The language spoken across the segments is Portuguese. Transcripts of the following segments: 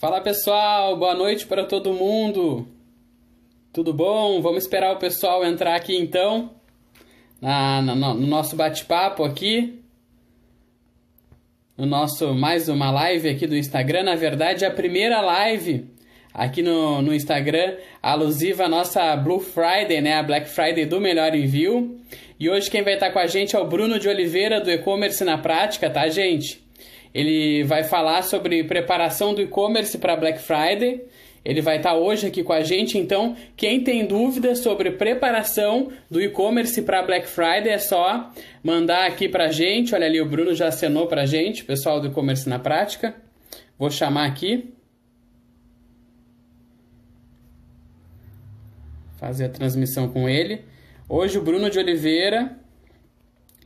Fala pessoal, boa noite para todo mundo. Tudo bom? Vamos esperar o pessoal entrar aqui então na, na no nosso bate-papo aqui. No nosso mais uma live aqui do Instagram, na verdade, a primeira live aqui no, no Instagram, alusiva à nossa Blue Friday, né? A Black Friday do Melhor Envio. E hoje quem vai estar com a gente é o Bruno de Oliveira, do E-Commerce na Prática, tá, gente? Ele vai falar sobre preparação do e-commerce para Black Friday. Ele vai estar tá hoje aqui com a gente, então quem tem dúvidas sobre preparação do e-commerce para Black Friday é só mandar aqui para a gente. Olha ali, o Bruno já acenou para a gente, pessoal do e-commerce na prática. Vou chamar aqui. Fazer a transmissão com ele. Hoje o Bruno de Oliveira,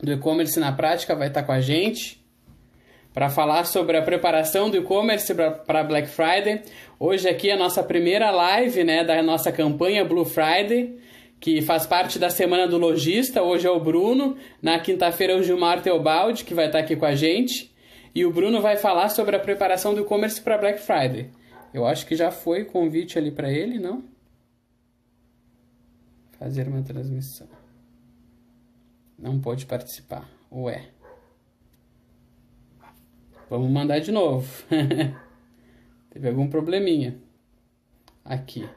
do e-commerce na prática, vai estar tá com a gente para falar sobre a preparação do e-commerce para Black Friday. Hoje aqui é a nossa primeira live né, da nossa campanha Blue Friday, que faz parte da Semana do Lojista. Hoje é o Bruno, na quinta-feira é o Gilmar Teobaldi, que vai estar aqui com a gente. E o Bruno vai falar sobre a preparação do e-commerce para Black Friday. Eu acho que já foi convite ali para ele, não? Fazer uma transmissão. Não pode participar. Ué. Vamos mandar de novo. Teve algum probleminha. Aqui.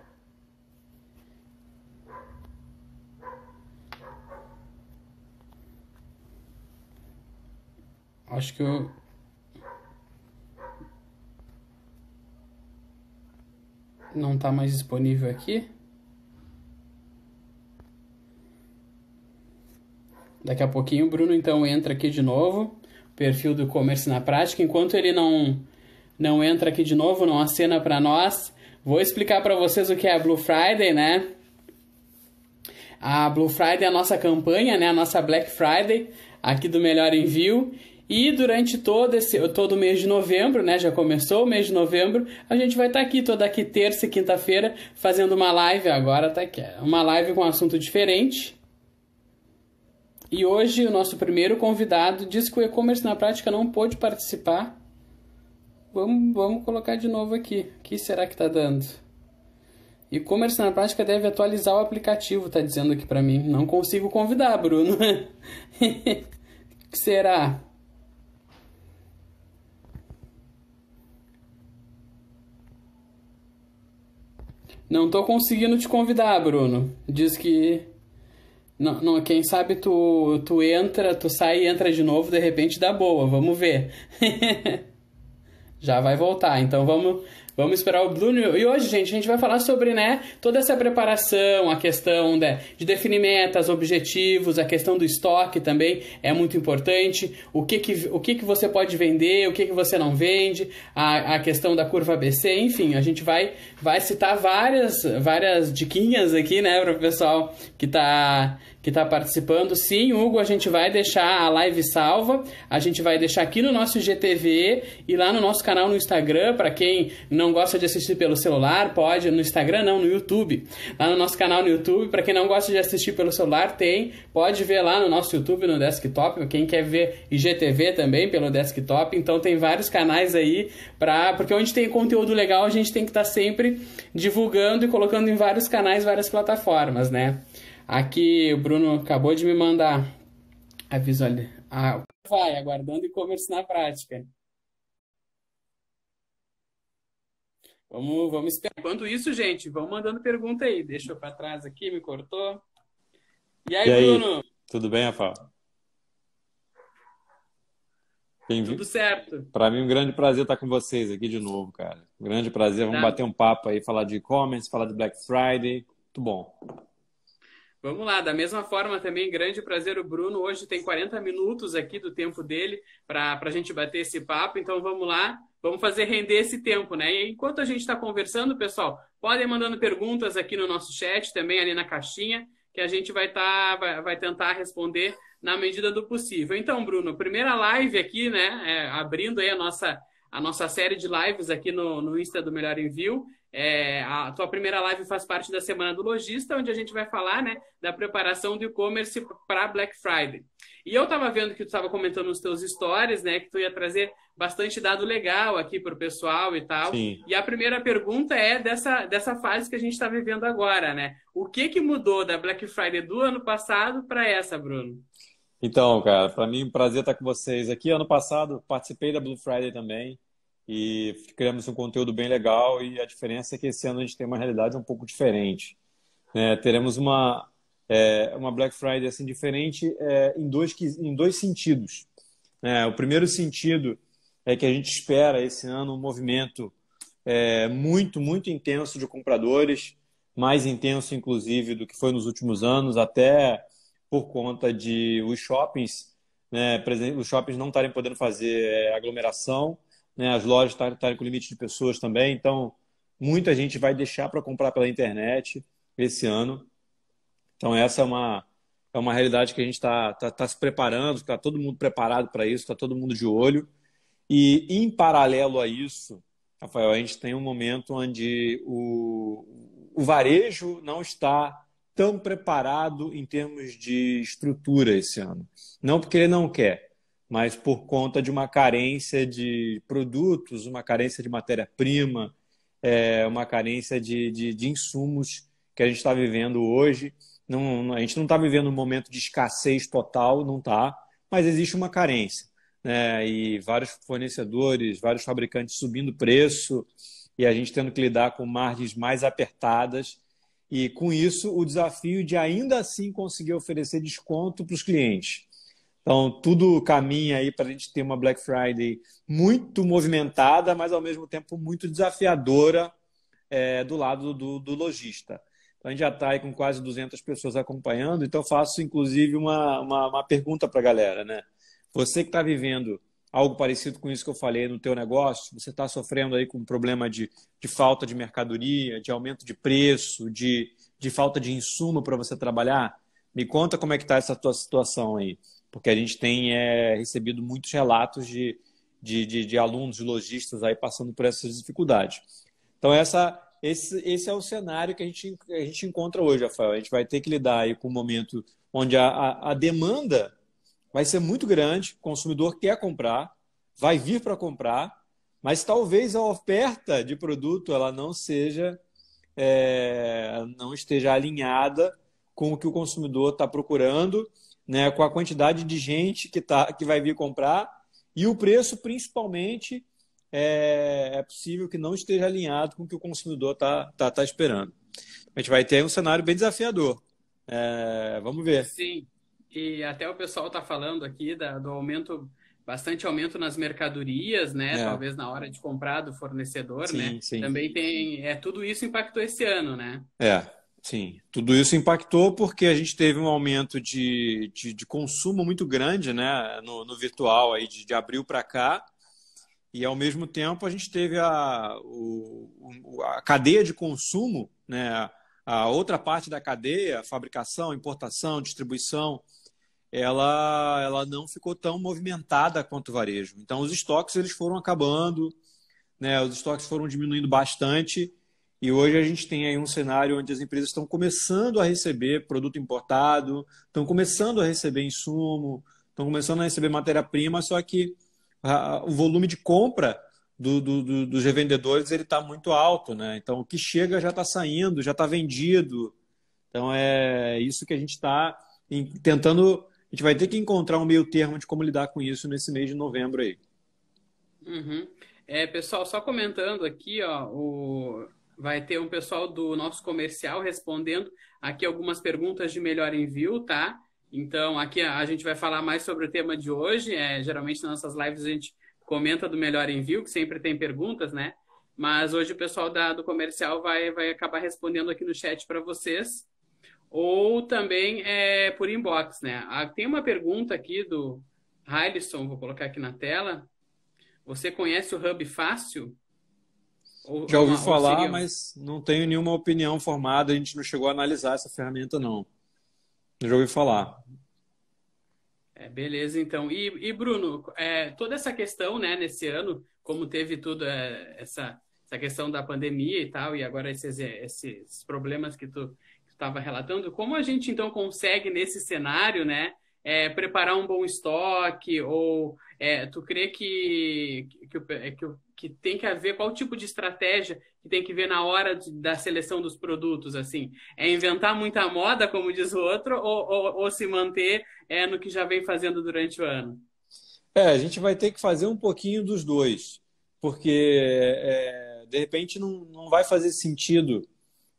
Acho que eu. Não está mais disponível aqui. Daqui a pouquinho o Bruno então entra aqui de novo perfil do comércio na prática. Enquanto ele não, não entra aqui de novo, não acena para nós, vou explicar para vocês o que é a Blue Friday, né? A Blue Friday é a nossa campanha, né? A nossa Black Friday aqui do Melhor Envio. E durante todo esse todo o mês de novembro, né? Já começou o mês de novembro, a gente vai estar tá aqui toda aqui terça e quinta-feira fazendo uma live agora, tá aqui, é uma live com um assunto diferente e hoje o nosso primeiro convidado diz que o e-commerce na prática não pôde participar. Vamos, vamos colocar de novo aqui. O que será que está dando? E-commerce na prática deve atualizar o aplicativo, está dizendo aqui para mim. Não consigo convidar, Bruno. O que será? Não estou conseguindo te convidar, Bruno. Diz que não, não, quem sabe tu, tu entra, tu sai e entra de novo, de repente dá boa, vamos ver. Já vai voltar, então vamos Vamos esperar o Blue New. E hoje, gente, a gente vai falar sobre, né, toda essa preparação, a questão né, de, de definir metas, objetivos, a questão do estoque também é muito importante. O que que, o que, que você pode vender, o que, que você não vende, a, a questão da curva ABC, enfim, a gente vai, vai citar várias, várias diquinhas aqui, né, para o pessoal que está que está participando. Sim, Hugo, a gente vai deixar a live salva, a gente vai deixar aqui no nosso IGTV e lá no nosso canal no Instagram, para quem não gosta de assistir pelo celular, pode, no Instagram não, no YouTube. Lá no nosso canal no YouTube, para quem não gosta de assistir pelo celular, tem, pode ver lá no nosso YouTube, no desktop, quem quer ver IGTV também pelo desktop, então tem vários canais aí para, porque onde tem conteúdo legal, a gente tem que estar tá sempre divulgando e colocando em vários canais, várias plataformas, né? Aqui o Bruno acabou de me mandar a visualização. Ah, vai, aguardando e-commerce na prática. Vamos, vamos esperar. Enquanto isso, gente, vão mandando pergunta aí. Deixa eu para trás aqui, me cortou. E aí, e aí Bruno? Tudo bem, Rafael? Bem tudo certo. Para mim, um grande prazer estar com vocês aqui de novo, cara. Um grande prazer. Vamos tá. bater um papo aí, falar de e-commerce, falar de Black Friday. Muito bom. Vamos lá, da mesma forma também, grande prazer, o Bruno hoje tem 40 minutos aqui do tempo dele para a gente bater esse papo, então vamos lá, vamos fazer render esse tempo, né? E enquanto a gente está conversando, pessoal, podem mandando perguntas aqui no nosso chat, também ali na caixinha, que a gente vai, tá, vai, vai tentar responder na medida do possível. Então, Bruno, primeira live aqui, né, é, abrindo aí a nossa, a nossa série de lives aqui no, no Insta do Melhor Envio, é, a tua primeira live faz parte da Semana do Lojista, onde a gente vai falar né, da preparação do e-commerce para Black Friday. E eu estava vendo que tu estava comentando nos teus stories, né, que tu ia trazer bastante dado legal aqui para o pessoal e tal. Sim. E a primeira pergunta é dessa, dessa fase que a gente está vivendo agora, né? O que, que mudou da Black Friday do ano passado para essa, Bruno? Então, cara, para mim é um prazer estar tá com vocês aqui. Ano passado participei da Blue Friday também e criamos um conteúdo bem legal e a diferença é que esse ano a gente tem uma realidade um pouco diferente. É, teremos uma, é, uma Black Friday assim, diferente é, em, dois, em dois sentidos. Né? o primeiro sentido é que a gente espera esse ano um movimento é, muito, muito intenso de compradores, mais intenso, inclusive, do que foi nos últimos anos, até por conta de os shoppings, né, os shoppings não estarem podendo fazer é, aglomeração, né? as lojas estarem tá, tá com limite de pessoas também. Então, muita gente vai deixar para comprar pela internet esse ano. Então, essa é uma, é uma realidade que a gente está tá, tá, se preparando, está todo mundo preparado para isso, está todo mundo de olho. E, em paralelo a isso, Rafael, a gente tem um momento onde o, o varejo não está tão preparado em termos de estrutura esse ano. Não porque ele não quer, mas por conta de uma carência de produtos, uma carência de matéria-prima, é, uma carência de, de, de, insumos que a gente está vivendo hoje. Não, a gente não está vivendo um momento de escassez total, não está, mas existe uma carência. Né? E vários fornecedores, vários fabricantes subindo preço e a gente tendo que lidar com margens mais apertadas. E com isso, o desafio de ainda assim conseguir oferecer desconto para os clientes. Então, tudo caminha aí para a gente ter uma Black Friday muito movimentada, mas ao mesmo tempo muito desafiadora é, do lado do, do lojista. Então, a gente já está aí com quase 200 pessoas acompanhando, então faço inclusive uma, uma, uma pergunta para a galera, né? Você que está vivendo algo parecido com isso que eu falei no teu negócio, você está sofrendo aí com um problema de, de falta de mercadoria, de aumento de preço, de, de falta de insumo para você trabalhar, me conta como é que está essa tua situação aí porque a gente tem é, recebido muitos relatos de, de, de, de alunos, de lojistas aí passando por essas dificuldades. Então, essa, esse, esse é o cenário que a gente, a gente encontra hoje, Rafael. A gente vai ter que lidar aí com um momento onde a, a, a demanda vai ser muito grande, o consumidor quer comprar, vai vir para comprar, mas talvez a oferta de produto ela não seja, é, não esteja alinhada com o que o consumidor está procurando né, com a quantidade de gente que, tá, que vai vir comprar e o preço, principalmente, é, é possível que não esteja alinhado com o que o consumidor está tá, tá esperando. A gente vai ter um cenário bem desafiador. É, vamos ver. Sim, e até o pessoal está falando aqui da, do aumento bastante aumento nas mercadorias, né? É. Talvez na hora de comprar do fornecedor, sim, né? Sim. Também tem. É, tudo isso impactou esse ano, né? É. Sim, tudo isso impactou porque a gente teve um aumento de, de, de consumo muito grande né, no, no virtual aí de, de abril para cá. E ao mesmo tempo a gente teve a, o, a cadeia de consumo, né, a outra parte da cadeia, fabricação, importação, distribuição, ela, ela não ficou tão movimentada quanto o varejo. Então os estoques eles foram acabando, né, os estoques foram diminuindo bastante e hoje a gente tem aí um cenário onde as empresas estão começando a receber produto importado, estão começando a receber insumo, estão começando a receber matéria-prima, só que a, ah, o volume de compra do, do, do, dos revendedores ele está muito alto, né? Então o que chega já está saindo, já está vendido. Então é isso que a gente está tentando. A gente vai ter que encontrar um meio termo de como lidar com isso nesse mês de novembro aí. Uhum. É, pessoal, só comentando aqui, ó, o, vai ter um pessoal do nosso comercial respondendo aqui algumas perguntas de melhor envio, tá? Então, aqui a gente vai falar mais sobre o tema de hoje. É, geralmente nas nossas lives a gente comenta do melhor envio, que sempre tem perguntas, né? Mas hoje o pessoal da, do comercial vai, vai acabar respondendo aqui no chat para vocês. Ou também é, por inbox, né? Ah, tem uma pergunta aqui do Hylison, vou colocar aqui na tela. Você conhece o Hub Fácil? Já ouvi falar, mas não tenho nenhuma opinião formada. A gente não chegou a analisar essa ferramenta, não. Já ouvi falar. É, beleza, então. E, e Bruno, é, toda essa questão, né, nesse ano, como teve tudo é, essa, essa questão da pandemia e tal, e agora esses, é, esses problemas que tu estava relatando, como a gente, então, consegue, nesse cenário, né, é, preparar um bom estoque, ou é, tu crê que, que, que, o, que tem que haver, qual tipo de estratégia que tem que ver na hora de, da seleção dos produtos, assim? É inventar muita moda, como diz o outro, ou, ou, ou se manter é, no que já vem fazendo durante o ano? É, a gente vai ter que fazer um pouquinho dos dois, porque é, de repente não, não vai fazer sentido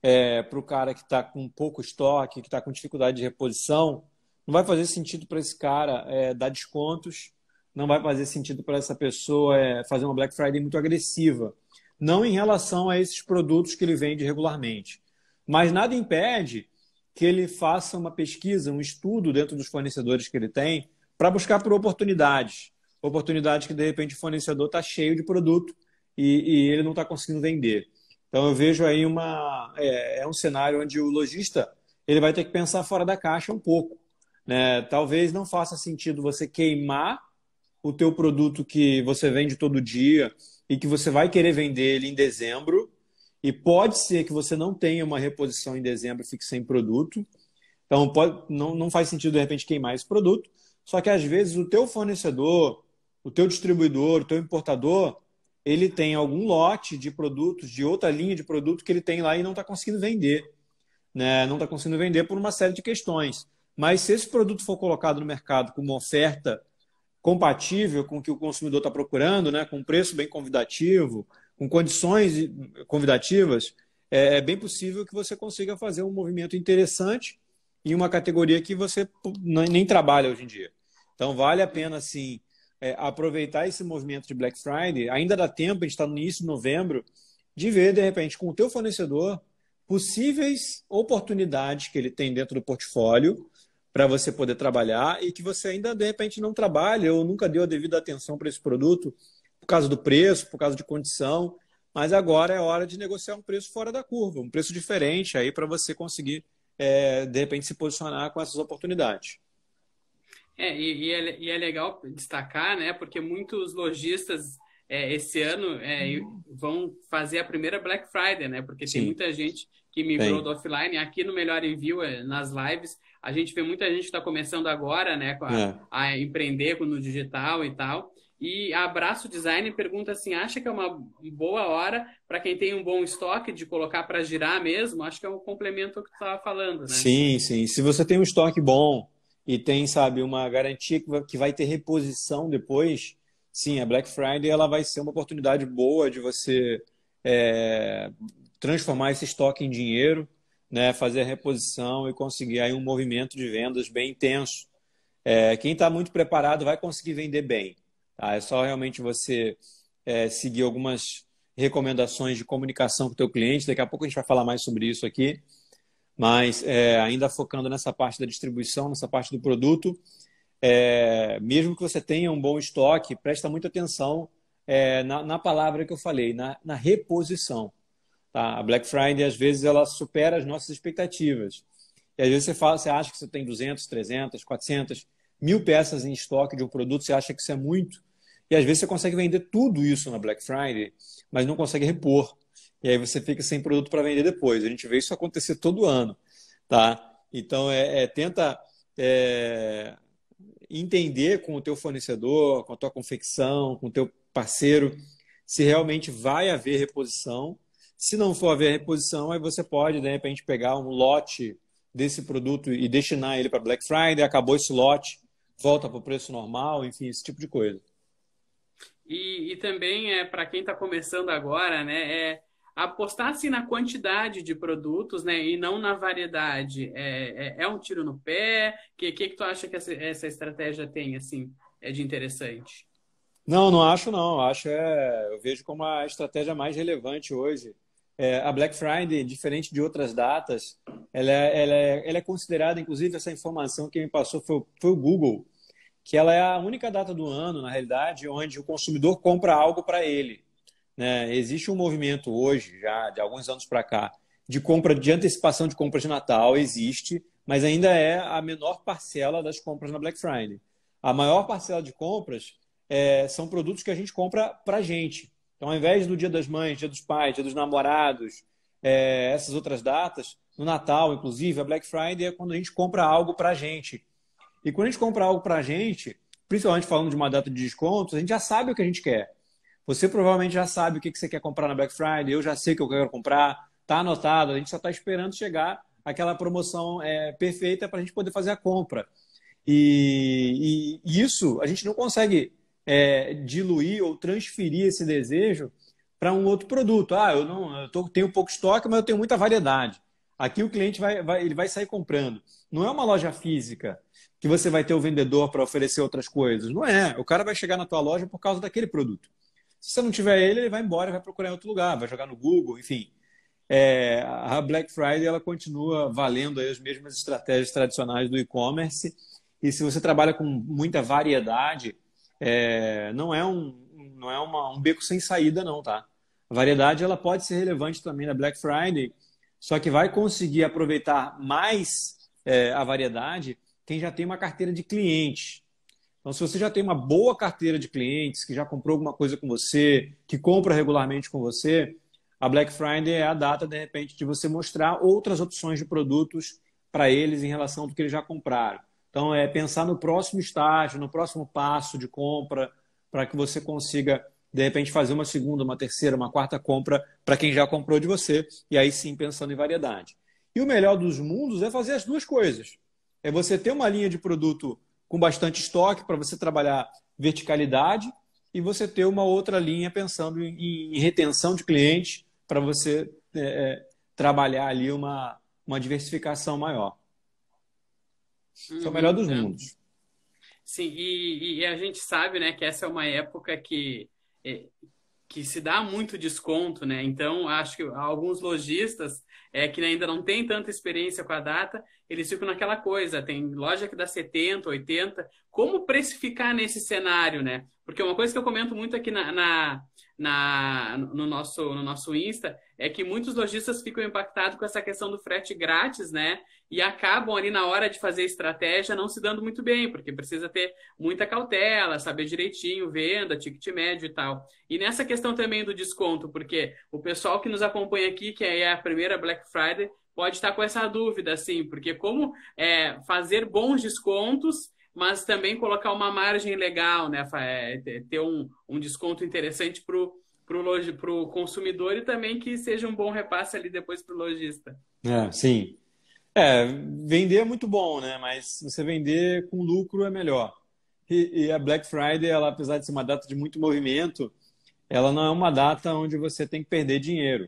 é, para o cara que está com pouco estoque, que está com dificuldade de reposição, não vai fazer sentido para esse cara é, dar descontos não vai fazer sentido para essa pessoa é, fazer uma Black Friday muito agressiva. Não em relação a esses produtos que ele vende regularmente. Mas nada impede que ele faça uma pesquisa, um estudo dentro dos fornecedores que ele tem, para buscar por oportunidades. Oportunidades que, de repente, o fornecedor está cheio de produto e, e ele não está conseguindo vender. Então, eu vejo aí uma, é, é um cenário onde o lojista ele vai ter que pensar fora da caixa um pouco. Né? Talvez não faça sentido você queimar o teu produto que você vende todo dia e que você vai querer vender ele em dezembro e pode ser que você não tenha uma reposição em dezembro e fique sem produto. Então pode, não, não faz sentido de repente queimar esse produto. Só que às vezes o teu fornecedor, o teu distribuidor, o teu importador, ele tem algum lote de produtos, de outra linha de produto que ele tem lá e não está conseguindo vender. Né? Não está conseguindo vender por uma série de questões. Mas se esse produto for colocado no mercado com uma oferta compatível com o que o consumidor está procurando, né? com preço bem convidativo, com condições convidativas, é, é, bem possível que você consiga fazer um movimento interessante em uma categoria que você nem trabalha hoje em dia. Então, vale a pena, sim, é, aproveitar esse movimento de Black Friday. Ainda dá tempo, a gente está no início de novembro, de ver, de repente, com o teu fornecedor, possíveis oportunidades que ele tem dentro do portfólio para você poder trabalhar e que você ainda de repente não trabalha ou nunca deu a devida atenção para esse produto por causa do preço, por causa de condição, mas agora é hora de negociar um preço fora da curva, um preço diferente aí para você conseguir é, de repente se posicionar com essas oportunidades. É, e, e, é, e é legal destacar, né? Porque muitos lojistas é, esse ano é, vão fazer a primeira Black Friday, né? Porque Sim. tem muita gente que migrou Bem. do offline. Aqui no Melhor Envio, é, nas lives, a gente vê muita gente que está começando agora, né, a, é. a empreender no digital e tal. E Abraço Design pergunta assim: acha que é uma boa hora para quem tem um bom estoque de colocar para girar mesmo? Acho que é um complemento ao que tu estava falando, né? Sim, sim. Se você tem um estoque bom e tem, sabe, uma garantia que vai ter reposição depois, sim, a Black Friday ela vai ser uma oportunidade boa de você é, transformar esse estoque em dinheiro né, fazer a reposição e conseguir aí um movimento de vendas bem intenso. É, quem está muito preparado vai conseguir vender bem. Tá? É só realmente você é, seguir algumas recomendações de comunicação com o teu cliente. Daqui a pouco a gente vai falar mais sobre isso aqui. Mas é, ainda focando nessa parte da distribuição, nessa parte do produto, é, mesmo que você tenha um bom estoque, presta muita atenção é, na, na, palavra que eu falei, na, na reposição. Tá? A Black Friday, às vezes, ela supera as nossas expectativas. E às vezes você, fala, você acha que você tem 200, 300, 400, mil peças em estoque de um produto, você acha que isso é muito. E às vezes você consegue vender tudo isso na Black Friday, mas não consegue repor. E aí você fica sem produto para vender depois. A gente vê isso acontecer todo ano. Tá? Então, é, é tenta é, entender com o teu fornecedor, com a tua confecção, com o teu parceiro, se realmente vai haver reposição se não for haver reposição, aí você pode, de repente, pegar um lote desse produto e destinar ele para Black Friday, acabou esse lote, volta para o preço normal, enfim, esse tipo de coisa. E, e também, é para quem está começando agora, né, é apostar-se assim, na quantidade de produtos né, e não na variedade. É, é, é um tiro no pé? O que, que, que, tu acha que essa, essa estratégia tem, assim, é de interessante? Não, não acho não. Acho é, eu vejo como a estratégia mais relevante hoje é, a Black Friday, diferente de outras datas, ela, é, ela, é, ela é considerada, inclusive, essa informação que me passou foi, foi o Google, que ela é a única data do ano, na realidade, onde o consumidor compra algo para ele. Né? Existe um movimento hoje, já de alguns anos para cá, de compra de antecipação de compras de Natal, existe, mas ainda é a menor parcela das compras na Black Friday. A maior parcela de compras é, são produtos que a gente compra para a gente. Então, ao invés do Dia das Mães, Dia dos Pais, Dia dos Namorados, é, essas outras datas, no Natal, inclusive, a Black Friday é quando a gente compra algo para a gente. E quando a gente compra algo para a gente, principalmente falando de uma data de descontos, a gente já sabe o que a gente quer. Você provavelmente já sabe o que você quer comprar na Black Friday, eu já sei o que eu quero comprar, está anotado, a gente só está esperando chegar aquela promoção é, perfeita para a gente poder fazer a compra. E, e, isso a gente não consegue é, diluir ou transferir esse desejo para um outro produto. Ah, eu não eu tô, tenho pouco estoque, mas eu tenho muita variedade. Aqui o cliente vai, vai, ele vai sair comprando. Não é uma loja física que você vai ter o vendedor para oferecer outras coisas. Não é. O cara vai chegar na tua loja por causa daquele produto. Se você não tiver ele, ele vai embora, vai procurar em outro lugar, vai jogar no Google, enfim. É, a Black Friday ela continua valendo as mesmas estratégias tradicionais do e-commerce. E se você trabalha com muita variedade, é, não é, um, não é uma, um beco sem saída, não, tá? A variedade ela pode ser relevante também na Black Friday, só que vai conseguir aproveitar mais é, a variedade quem já tem uma carteira de cliente. Então, se você já tem uma boa carteira de clientes, que já comprou alguma coisa com você, que compra regularmente com você, a Black Friday é a data, de repente, de você mostrar outras opções de produtos para eles em relação do que eles já compraram. Então, é pensar no próximo estágio, no próximo passo de compra, para que você consiga, de repente, fazer uma segunda, uma terceira, uma quarta compra para quem já comprou de você, e aí sim pensando em variedade. E o melhor dos mundos é fazer as duas coisas. É você ter uma linha de produto com bastante estoque para você trabalhar verticalidade e você ter uma outra linha pensando em, retenção de clientes para você é, é, trabalhar ali uma, uma diversificação maior. Uhum, é o melhor dos é. mundos. Sim, e, e, a gente sabe, né, que essa é uma época que é, que se dá muito desconto, né? Então, acho que alguns lojistas é, que ainda não têm tanta experiência com a data, eles ficam naquela coisa, tem loja que dá 70, 80, como precificar nesse cenário, né? Porque uma coisa que eu comento muito aqui na, na na, no, nosso, no nosso Insta, é que muitos lojistas ficam impactados com essa questão do frete grátis, né? E acabam ali na hora de fazer estratégia não se dando muito bem, porque precisa ter muita cautela, saber direitinho, venda, ticket médio e tal. E nessa questão também do desconto, porque o pessoal que nos acompanha aqui, que é a primeira Black Friday, pode estar com essa dúvida, assim, porque como é, fazer bons descontos mas também colocar uma margem legal, né? É, ter um, um desconto interessante para o pro consumidor e também que seja um bom repasse ali depois para o lojista. É, sim. É, vender é muito bom, né? Mas você vender com lucro é melhor. E, e a Black Friday, ela, apesar de ser uma data de muito movimento, ela não é uma data onde você tem que perder dinheiro.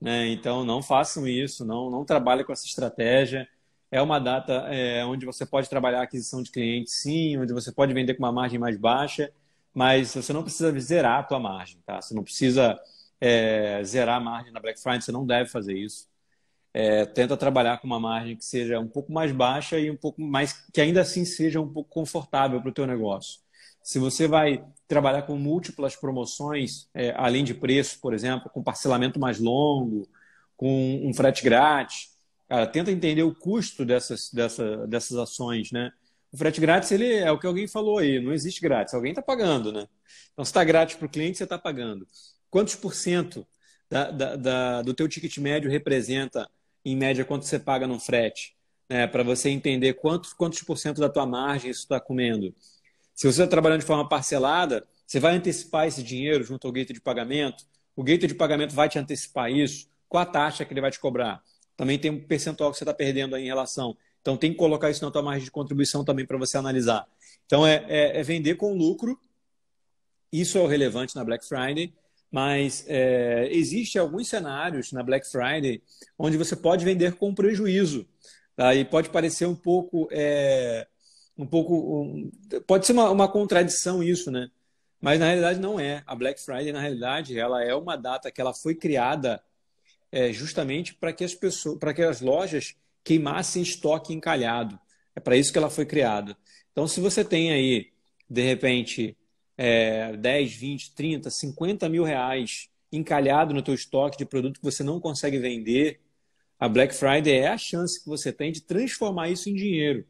Né? Então, não façam isso, não, não com essa estratégia é uma data é, onde você pode trabalhar aquisição de clientes, sim, onde você pode vender com uma margem mais baixa, mas você não precisa zerar a tua margem, tá? Você não precisa é, zerar a margem na Black Friday, você não deve fazer isso. É, tenta trabalhar com uma margem que seja um pouco mais baixa e um pouco mais que ainda assim seja um pouco confortável para o teu negócio. Se você vai trabalhar com múltiplas promoções, é, além de preço, por exemplo, com parcelamento mais longo, com um frete grátis, Cara, tenta entender o custo dessas, dessa, dessas ações, né? O frete grátis, ele é o que alguém falou aí, não existe grátis, alguém está pagando, né? Então, se está grátis para o cliente, você está pagando. Quantos por cento da, da, da, do teu ticket médio representa, em média, quanto você paga no frete? Né? Para você entender quantos, quantos por cento da tua margem isso está comendo. Se você está trabalhando de forma parcelada, você vai antecipar esse dinheiro junto ao gateway de pagamento, o gateway de pagamento vai te antecipar isso, qual a taxa que ele vai te cobrar? também tem um percentual que você está perdendo aí em relação. Então tem que colocar isso na tua margem de contribuição também para você analisar. Então é, é, é, vender com lucro. Isso é o relevante na Black Friday, mas é, existe alguns cenários na Black Friday onde você pode vender com prejuízo. Tá? E pode parecer um pouco, é, um pouco, um, pode ser uma, uma contradição isso, né? Mas na realidade não é. A Black Friday na realidade ela é uma data que ela foi criada é, justamente para que as pessoas, para que as lojas queimassem estoque encalhado. É para isso que ela foi criada. Então, se você tem aí, de repente, é, 10, 20, 30, 50 mil reais encalhado no teu estoque de produto que você não consegue vender, a Black Friday é a chance que você tem de transformar isso em dinheiro.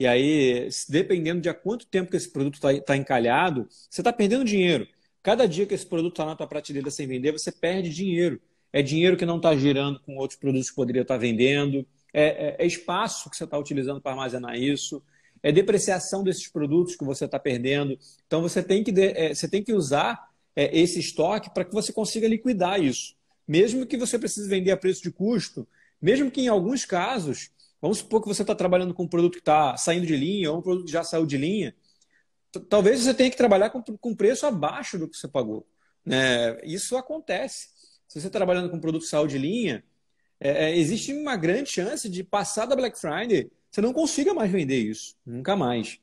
E aí, dependendo de há quanto tempo que esse produto está tá encalhado, você está perdendo dinheiro. Cada dia que esse produto está na tua prateleira sem vender, você perde dinheiro é dinheiro que não está girando com outros produtos que poderia estar tá vendendo, é, é, é espaço que você está utilizando para armazenar isso, é depreciação desses produtos que você está perdendo. Então você tem que, é, você tem que usar é, esse estoque para que você consiga liquidar isso. Mesmo que você precise vender a preço de custo, mesmo que em alguns casos, vamos supor que você está trabalhando com um produto que está saindo de linha ou um produto que já saiu de linha, talvez você tenha que trabalhar com, com preço abaixo do que você pagou. Né? Isso acontece se você está trabalhando com produto saúde de linha, é, é, existe uma grande chance de passar da Black Friday, você não consiga mais vender isso, nunca mais.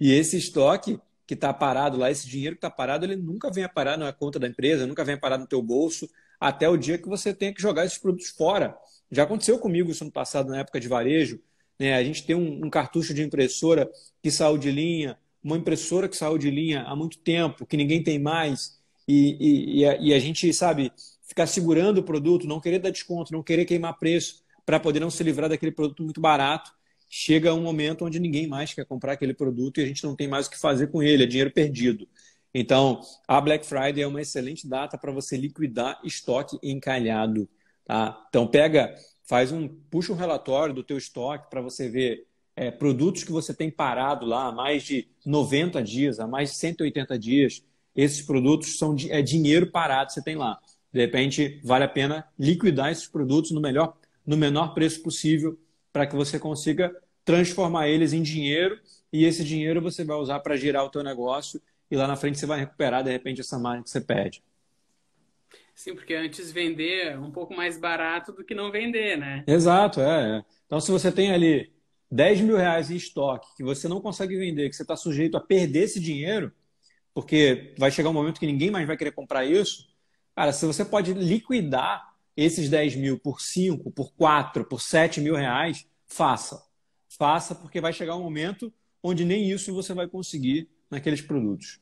E esse estoque que está parado lá, esse dinheiro que está parado, ele nunca vem a parar na conta da empresa, nunca vem a parar no teu bolso, até o dia que você tenha que jogar esses produtos fora. Já aconteceu comigo isso ano passado, na época de varejo. Né? A gente tem um, um cartucho de impressora que saiu de linha, uma impressora que saiu de linha há muito tempo, que ninguém tem mais, e, e, e, a, e a gente, sabe, ficar segurando o produto, não querer dar desconto, não querer queimar preço para poder não se livrar daquele produto muito barato. Chega um momento onde ninguém mais quer comprar aquele produto e a gente não tem mais o que fazer com ele, é dinheiro perdido. Então, a Black Friday é uma excelente data para você liquidar estoque encalhado. Tá? Então, pega, faz um, puxa um relatório do teu estoque para você ver é, produtos que você tem parado lá há mais de 90 dias, há mais de 180 dias. Esses produtos são é dinheiro parado que você tem lá. De repente, vale a pena liquidar esses produtos no, melhor, no menor preço possível para que você consiga transformar eles em dinheiro e esse dinheiro você vai usar para girar o teu negócio e lá na frente você vai recuperar, de repente, essa margem que você perde. Sim, porque antes vender é um pouco mais barato do que não vender, né? Exato, é. é. Então, se você tem ali 10 mil reais em estoque que você não consegue vender, que você está sujeito a perder esse dinheiro, porque vai chegar um momento que ninguém mais vai querer comprar isso, Cara, se você pode liquidar esses 10 mil por 5, por 4, por 7 mil reais, faça. Faça, porque vai chegar um momento onde nem isso você vai conseguir naqueles produtos.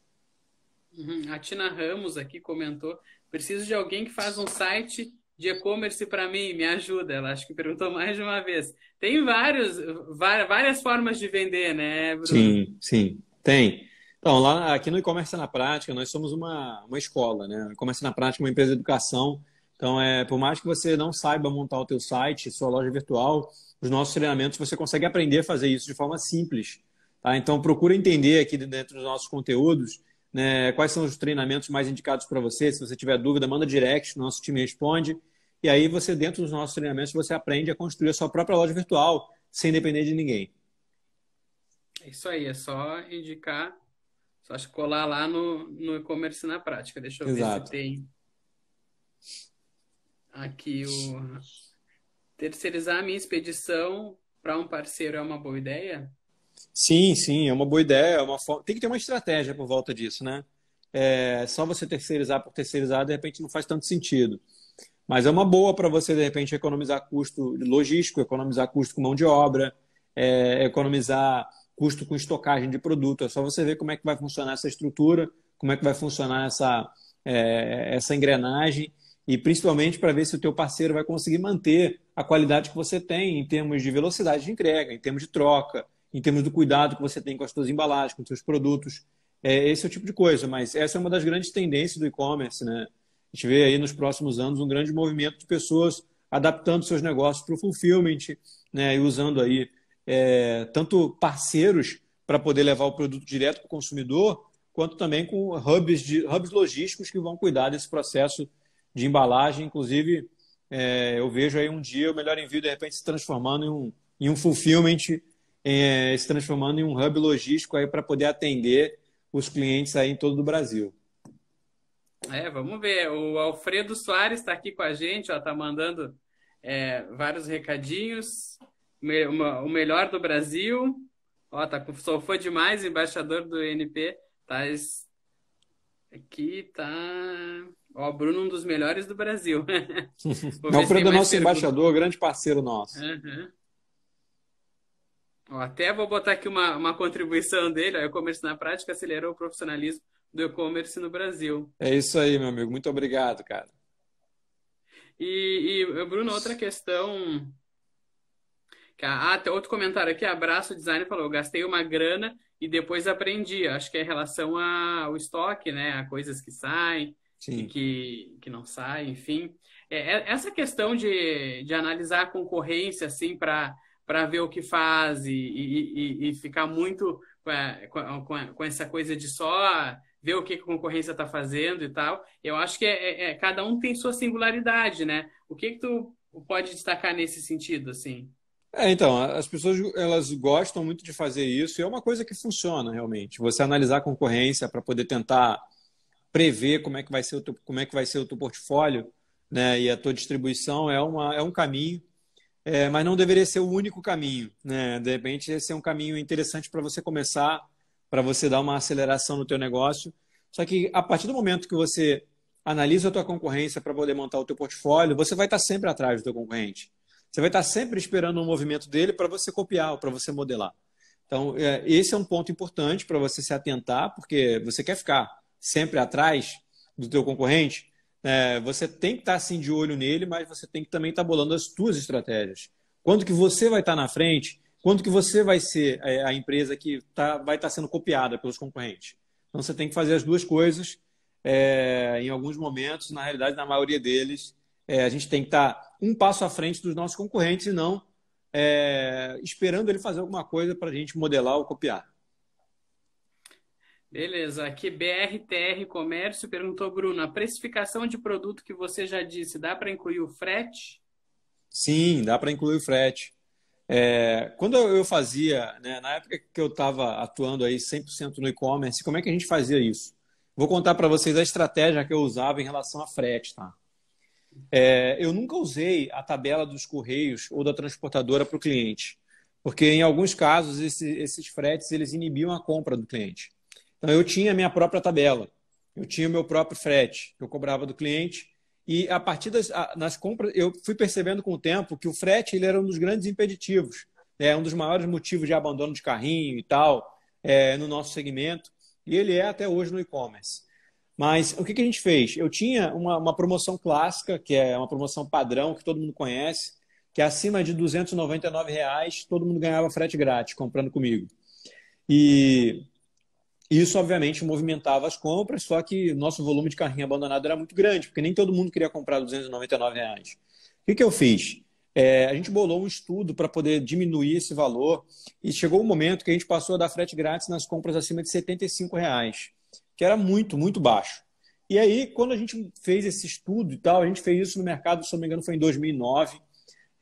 Uhum. A Tina Ramos aqui comentou: preciso de alguém que faz um site de e-commerce para mim, me ajuda. Ela acho que perguntou mais de uma vez. Tem vários, várias formas de vender, né, Bruno? Sim, sim, tem. Então, lá aqui no e commerce na Prática, nós somos uma, uma escola, né? e commerce na Prática é uma empresa de educação. Então, é, por mais que você não saiba montar o teu site, sua loja virtual, os nossos treinamentos, você consegue aprender a fazer isso de forma simples. Tá? Então, procura entender aqui dentro dos nossos conteúdos né, quais são os treinamentos mais indicados para você. Se você tiver dúvida, manda direct, nosso time responde. E aí, você dentro dos nossos treinamentos, você aprende a construir a sua própria loja virtual, sem depender de ninguém. É isso aí, é só indicar só acho colar lá no, no e-commerce na prática. Deixa eu Exato. ver se tem aqui o. Terceirizar a minha expedição para um parceiro é uma boa ideia? Sim, sim, é uma boa ideia. É uma Tem que ter uma estratégia por volta disso, né? É, só você terceirizar por terceirizar, de repente, não faz tanto sentido. Mas é uma boa para você, de repente, economizar custo logístico, economizar custo com mão de obra, é, economizar custo com estocagem de produto. É só você ver como é que vai funcionar essa estrutura, como é que vai funcionar essa, é, essa engrenagem e principalmente para ver se o teu parceiro vai conseguir manter a qualidade que você tem em termos de velocidade de entrega, em termos de troca, em termos do cuidado que você tem com as suas embalagens, com os seus produtos. É, esse é o tipo de coisa, mas essa é uma das grandes tendências do e-commerce. Né? A gente vê aí nos próximos anos um grande movimento de pessoas adaptando seus negócios para o fulfillment né? e usando aí é, tanto parceiros para poder levar o produto direto para o consumidor, quanto também com hubs, de, hubs logísticos que vão cuidar desse processo de embalagem. Inclusive, é, eu vejo aí um dia o melhor envio, de repente, se transformando em um, em um fulfillment, é, se transformando em um hub logístico aí para poder atender os clientes aí em todo o Brasil. É, vamos ver. O Alfredo Soares está aqui com a gente, está mandando é, vários recadinhos uma, o melhor do Brasil. Ó, tá, sou fã demais, embaixador do NP. Tá, aqui tá. Ó, Bruno, um dos melhores do Brasil. é o nosso embaixador, grande parceiro nosso. Uhum. Ó, até vou botar aqui uma, uma contribuição dele. O e-commerce na prática acelerou o profissionalismo do e-commerce no Brasil. É isso aí, meu amigo. Muito obrigado, cara. E, e Bruno, outra questão ah, tem outro comentário aqui, abraço, o designer falou, eu gastei uma grana e depois aprendi. Acho que é em relação ao estoque, né? A coisas que saem Sim. e que, que não saem, enfim. É, é, essa questão de, de analisar a concorrência, assim, para ver o que faz e, e, e ficar muito com, com, com essa coisa de só ver o que a concorrência está fazendo e tal. Eu acho que é, é, é, cada um tem sua singularidade, né? O que, que tu pode destacar nesse sentido, assim? É, então, as pessoas elas gostam muito de fazer isso e é uma coisa que funciona realmente. Você analisar a concorrência para poder tentar prever como é que vai ser o teu, como é que vai ser o teu portfólio, né? E a tua distribuição é uma é um caminho, é, mas não deveria ser o único caminho, né? De repente esse é um caminho interessante para você começar, para você dar uma aceleração no teu negócio. Só que a partir do momento que você analisa a tua concorrência para poder montar o teu portfólio, você vai estar sempre atrás do teu concorrente. Você vai estar sempre esperando um movimento dele para você copiar ou para você modelar. Então, é, esse é um ponto importante para você se atentar, porque você quer ficar sempre atrás do teu concorrente. É, você tem que estar assim de olho nele, mas você tem que também estar bolando as suas estratégias. Quando que você vai estar na frente? Quando que você vai ser é, a empresa que tá, vai estar sendo copiada pelos concorrentes? Então, você tem que fazer as duas coisas. É, em alguns momentos, na realidade, na maioria deles, é, a gente tem que estar tá um passo à frente dos nossos concorrentes e não é, esperando ele fazer alguma coisa para a gente modelar ou copiar. Beleza, aqui BRTR Comércio perguntou, Bruno, a precificação de produto que você já disse, dá para incluir o frete? Sim, dá para incluir o frete. É, quando eu fazia, né, na época que eu estava atuando aí 100% no e-commerce, como é que a gente fazia isso? Vou contar para vocês a estratégia que eu usava em relação a frete, tá? É, eu nunca usei a tabela dos correios ou da transportadora para o cliente, porque em alguns casos esse, esses fretes eles inibiam a compra do cliente. Então eu tinha a minha própria tabela, eu tinha o meu próprio frete que eu cobrava do cliente e a partir das a, nas compras eu fui percebendo com o tempo que o frete ele era um dos grandes impeditivos, é né, um dos maiores motivos de abandono de carrinho e tal é, no nosso segmento e ele é até hoje no e-commerce. Mas o que, que a gente fez? Eu tinha uma, uma promoção clássica, que é uma promoção padrão que todo mundo conhece, que é acima de 299 reais todo mundo ganhava frete grátis comprando comigo. E isso, obviamente, movimentava as compras, só que nosso volume de carrinho abandonado era muito grande, porque nem todo mundo queria comprar 299 reais. O que, que eu fiz? É, a gente bolou um estudo para poder diminuir esse valor e chegou o um momento que a gente passou a dar frete grátis nas compras acima de 75 reais que era muito, muito baixo. E aí, quando a gente fez esse estudo e tal, a gente fez isso no mercado, se não me engano, foi em 2009.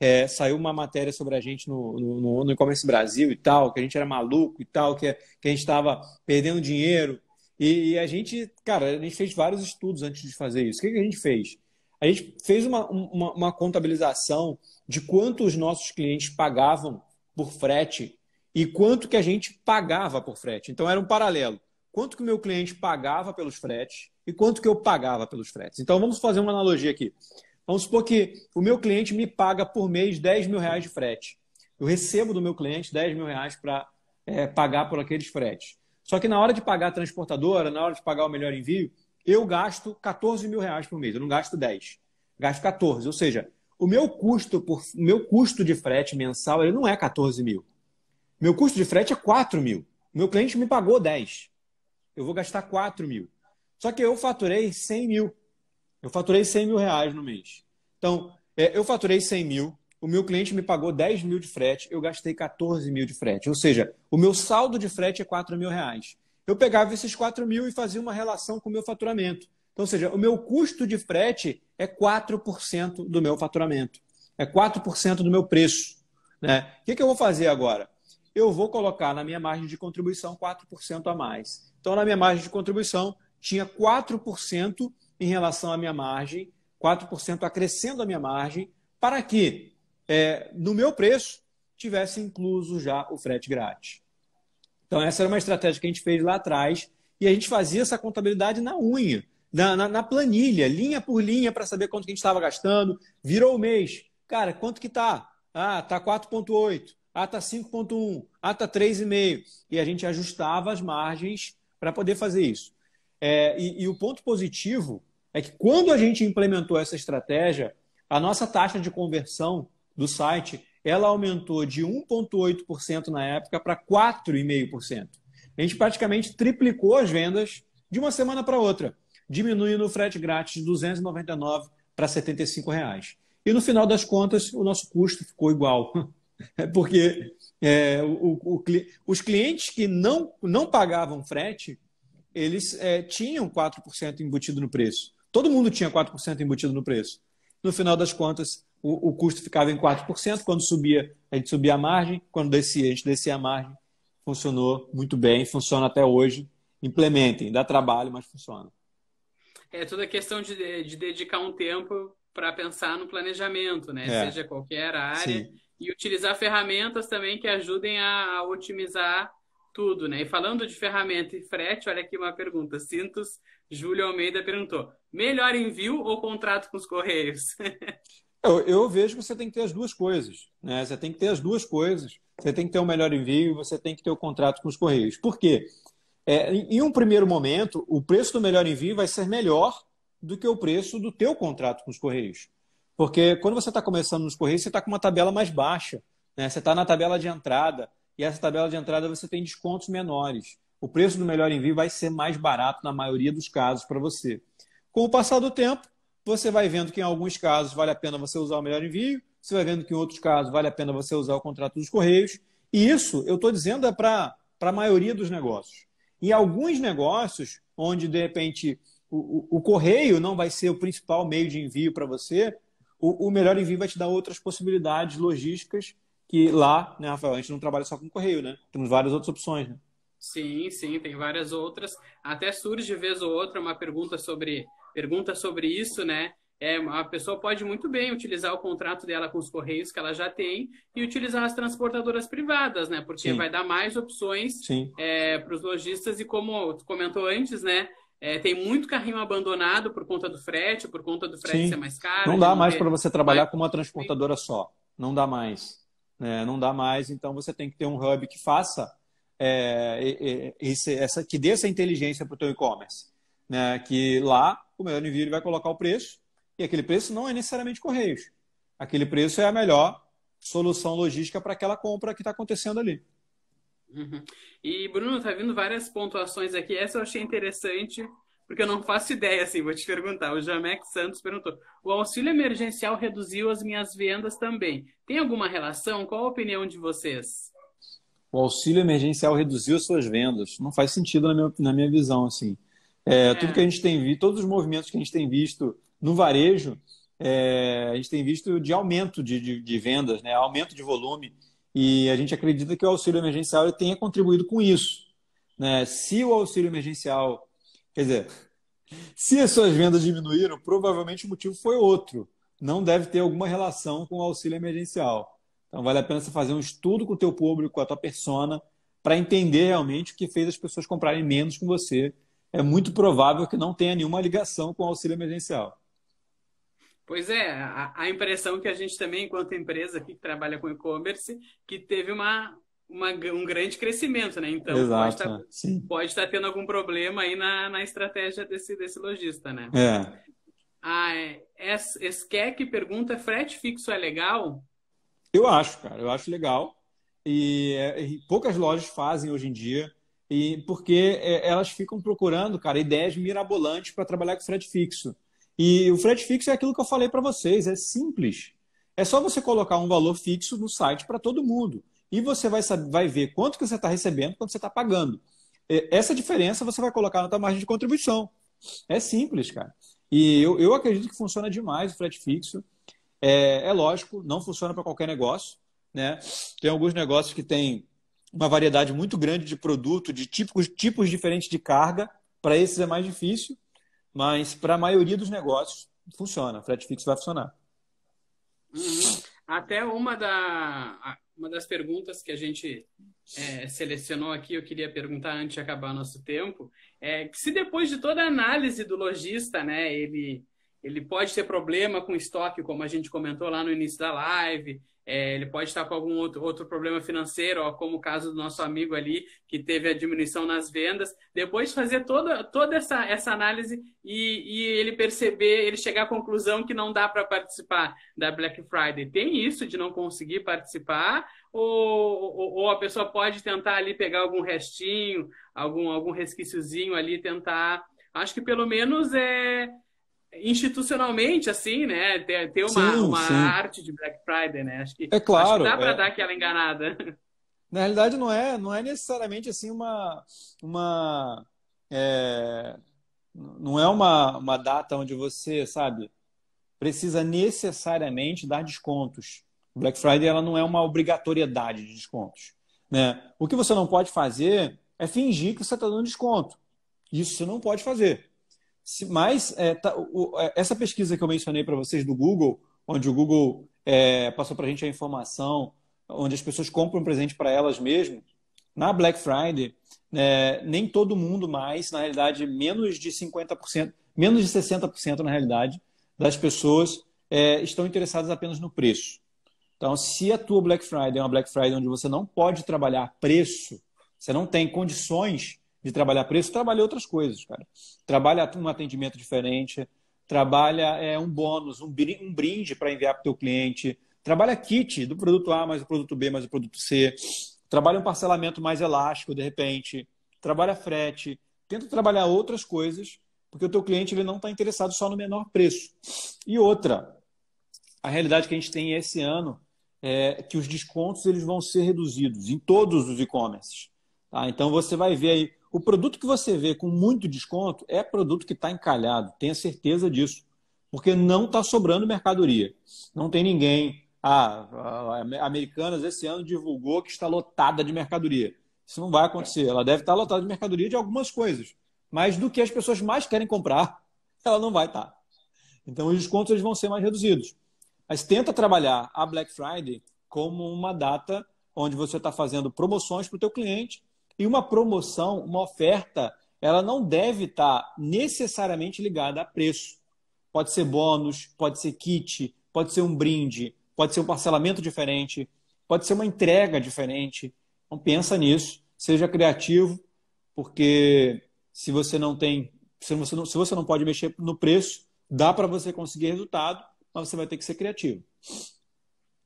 É, saiu uma matéria sobre a gente no, no, no e-commerce Brasil e tal, que a gente era maluco e tal, que, que a gente estava perdendo dinheiro. E, e, a gente, cara, a gente fez vários estudos antes de fazer isso. O que, que a gente fez? A gente fez uma, uma, uma contabilização de quanto os nossos clientes pagavam por frete e quanto que a gente pagava por frete. Então era um paralelo quanto que o meu cliente pagava pelos fretes e quanto que eu pagava pelos fretes. Então vamos fazer uma analogia aqui. Vamos supor que o meu cliente me paga por mês 10 mil reais de frete. Eu recebo do meu cliente 10 mil reais para é, pagar por aqueles fretes. Só que na hora de pagar a transportadora, na hora de pagar o melhor envio, eu gasto 14 mil reais por mês. Eu não gasto 10, gasto 14. Ou seja, o meu custo por o meu custo de frete mensal ele não é 14 mil. Meu custo de frete é 4 mil. Meu cliente me pagou 10 eu vou gastar 4 mil. Só que eu faturei 100 mil. Eu faturei 100 mil reais no mês. Então, é, eu faturei 100 mil, o meu cliente me pagou 10 mil de frete, eu gastei 14 mil de frete. Ou seja, o meu saldo de frete é 4 mil reais. Eu pegava esses 4 mil e fazia uma relação com o meu faturamento. Então, ou seja, o meu custo de frete é 4% do meu faturamento. É 4% do meu preço. Né? O que, que eu vou fazer agora? Eu vou colocar na minha margem de contribuição 4% a mais. Então, na minha margem de contribuição, tinha 4% em relação à minha margem, 4% acrescendo a minha margem, para que é, no meu preço tivesse incluso já o frete grátis. Então, essa era uma estratégia que a gente fez lá atrás e a gente fazia essa contabilidade na unha, na, na, na planilha, linha por linha, para saber quanto que a gente estava gastando. Virou o mês. Cara, quanto que tá? Ah, tá 4,8. Ah, tá 5,1. Ah, tá 3,5. E a gente ajustava as margens para poder fazer isso. É, e, e o ponto positivo é que quando a gente implementou essa estratégia, a nossa taxa de conversão do site ela aumentou de 1,8% na época para 4,5%. A gente praticamente triplicou as vendas de uma semana para outra, diminuindo o frete grátis de 299 para 75 reais. E no final das contas, o nosso custo ficou igual, é porque é, o, o, os clientes que não, não pagavam frete, eles é, tinham 4% embutido no preço. Todo mundo tinha 4% embutido no preço. No final das contas, o, o, custo ficava em 4%. Quando subia, a gente subia a margem. Quando descia, a gente descia a margem. Funcionou muito bem, funciona até hoje. Implementem, dá trabalho, mas funciona. É toda questão de, de dedicar um tempo para pensar no planejamento, né? É. Seja qualquer área. Sim e utilizar ferramentas também que ajudem a, a otimizar tudo, né? E falando de ferramenta e frete, olha aqui uma pergunta. Sintos, Júlio Almeida perguntou: melhor envio ou contrato com os Correios? eu, eu, vejo que você tem que ter as duas coisas, né? Você tem que ter as duas coisas. Você tem que ter o melhor envio e você tem que ter o contrato com os Correios. Por quê? É, em um primeiro momento, o preço do melhor envio vai ser melhor do que o preço do teu contrato com os Correios. Porque quando você está começando nos Correios, você está com uma tabela mais baixa. Né? Você está na tabela de entrada. E essa tabela de entrada você tem descontos menores. O preço do melhor envio vai ser mais barato na maioria dos casos para você. Com o passar do tempo, você vai vendo que em alguns casos vale a pena você usar o melhor envio, você vai vendo que em outros casos vale a pena você usar o contrato dos Correios. E isso, eu estou dizendo, é para a maioria dos negócios. Em alguns negócios, onde de repente o, o, o correio não vai ser o principal meio de envio para você, o, o Melhor Envio vai te dar outras possibilidades logísticas que lá, né, Rafael, a gente não trabalha só com correio, né? Temos várias outras opções, né? Sim, sim, tem várias outras. Até surge de vez ou outra uma pergunta sobre pergunta sobre isso, né? É, a pessoa pode muito bem utilizar o contrato dela com os correios que ela já tem e utilizar as transportadoras privadas, né? Porque sim. vai dar mais opções é, para os lojistas e como tu comentou antes, né? É, tem muito carrinho abandonado por conta do frete, por conta do frete Sim. ser mais caro. Não dá mais ter... para você trabalhar Vai... com uma transportadora só. Não dá mais. É, não dá mais, então você tem que ter um hub que faça é, esse, essa, que dê essa inteligência para o teu e-commerce. Né? Que lá o melhor envio ele vai colocar o preço, e aquele preço não é necessariamente Correios. Aquele preço é a melhor solução logística para aquela compra que está acontecendo ali. Uhum. E, Bruno, tá vindo várias pontuações aqui. Essa eu achei interessante, porque eu não faço ideia, assim, vou te perguntar. O Jamex Santos perguntou: o auxílio emergencial reduziu as minhas vendas também. Tem alguma relação? Qual a opinião de vocês? O auxílio emergencial reduziu suas vendas. Não faz sentido na minha, na minha visão, assim. É, é. Tudo que a gente tem visto, todos os movimentos que a gente tem visto no varejo, é, a gente tem visto de aumento de, de, de vendas, né? aumento de volume. E a gente acredita que o auxílio emergencial tenha contribuído com isso. Né? Se o auxílio emergencial, quer dizer, se as suas vendas diminuíram, provavelmente o motivo foi outro. Não deve ter alguma relação com o auxílio emergencial. Então vale a pena você fazer um estudo com o teu público, com a tua persona, para entender realmente o que fez as pessoas comprarem menos com você. É muito provável que não tenha nenhuma ligação com o auxílio emergencial. Pois é, a, a impressão que a gente também, enquanto empresa que trabalha com e-commerce, que teve uma, uma, um grande crescimento, né? Então Exato, tá, é, pode, estar, tá tendo algum problema aí na, na estratégia desse, desse lojista, né? É. Ah, é, Skek pergunta: frete fixo é legal? Eu acho, cara, eu acho legal. E, é, e poucas lojas fazem hoje em dia, e porque é, elas ficam procurando, cara, ideias mirabolantes para trabalhar com frete fixo. E o frete fixo é aquilo que eu falei para vocês, é simples. É só você colocar um valor fixo no site para todo mundo. E você vai, saber, vai ver quanto que você está recebendo, quanto você está pagando. Essa diferença você vai colocar na sua margem de contribuição. É simples, cara. E eu, eu acredito que funciona demais o frete fixo. É, é lógico, não funciona para qualquer negócio. Né? Tem alguns negócios que têm uma variedade muito grande de produto, de tipos, tipos diferentes de carga. Para esses é mais difícil. Mas para a maioria dos negócios, funciona. Frete fixo vai funcionar. Uhum. Até uma, da, uma das perguntas que a gente é, selecionou aqui, eu queria perguntar antes de acabar nosso tempo, é que se depois de toda a análise do lojista, né, ele, ele pode ter problema com estoque, como a gente comentou lá no início da live, é, ele pode estar com algum outro, outro problema financeiro, ó, como o caso do nosso amigo ali, que teve a diminuição nas vendas. Depois de fazer toda, toda essa, essa análise e, e ele perceber, ele chegar à conclusão que não dá para participar da Black Friday. Tem isso de não conseguir participar? Ou, ou, ou, a pessoa pode tentar ali pegar algum restinho, algum, algum resquíciozinho ali, tentar. Acho que pelo menos é institucionalmente, assim, né? Ter, ter uma, sim, uma sim. arte de Black Friday, né? Acho que, é claro, que dá para é... dar aquela enganada. Na realidade, não é, não é necessariamente assim uma. uma é, não é uma, uma data onde você, sabe, precisa necessariamente dar descontos. Black Friday ela não é uma obrigatoriedade de descontos. Né? O que você não pode fazer é fingir que você está dando desconto. Isso você não pode fazer. Mas é, tá, o, é, essa pesquisa que eu mencionei para vocês do Google, onde o Google é, passou para a gente a informação, onde as pessoas compram um presente para elas mesmas, na Black Friday, é, nem todo mundo mais, na realidade, menos de 50%, menos de 60% na realidade, das pessoas é, estão interessadas apenas no preço. Então, se a tua Black Friday é uma Black Friday onde você não pode trabalhar preço, você não tem condições de trabalhar preço, trabalha outras coisas, cara. Trabalha um atendimento diferente, trabalha é, um bônus, um brinde para enviar para o teu cliente, trabalha kit do produto A mais o produto B mais o produto C, trabalha um parcelamento mais elástico, de repente, trabalha frete, tenta trabalhar outras coisas, porque o teu cliente ele não está interessado só no menor preço. E outra, a realidade que a gente tem esse ano é que os descontos eles vão ser reduzidos em todos os e-commerces. Tá? Então você vai ver aí o produto que você vê com muito desconto é produto que está encalhado, tenha certeza disso. Porque não está sobrando mercadoria. Não tem ninguém. Ah, a Americanas esse ano divulgou que está lotada de mercadoria. Isso não vai acontecer. Ela deve estar tá lotada de mercadoria de algumas coisas. Mas do que as pessoas mais querem comprar, ela não vai estar. Tá. Então os descontos eles vão ser mais reduzidos. Mas tenta trabalhar a Black Friday como uma data onde você está fazendo promoções para o teu cliente e uma promoção, uma oferta, ela não deve estar tá necessariamente ligada a preço. Pode ser bônus, pode ser kit, pode ser um brinde, pode ser um parcelamento diferente, pode ser uma entrega diferente. Então pensa nisso, seja criativo, porque se você não tem, se você não, se você não pode mexer no preço, dá para você conseguir resultado, mas você vai ter que ser criativo.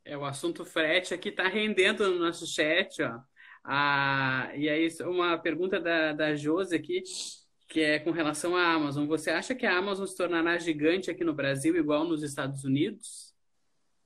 É, o assunto frete aqui está rendendo no nosso chat, ó. Ah, e aí, uma pergunta da, da Josi aqui, que é com relação à Amazon. Você acha que a Amazon se tornará gigante aqui no Brasil, igual nos Estados Unidos?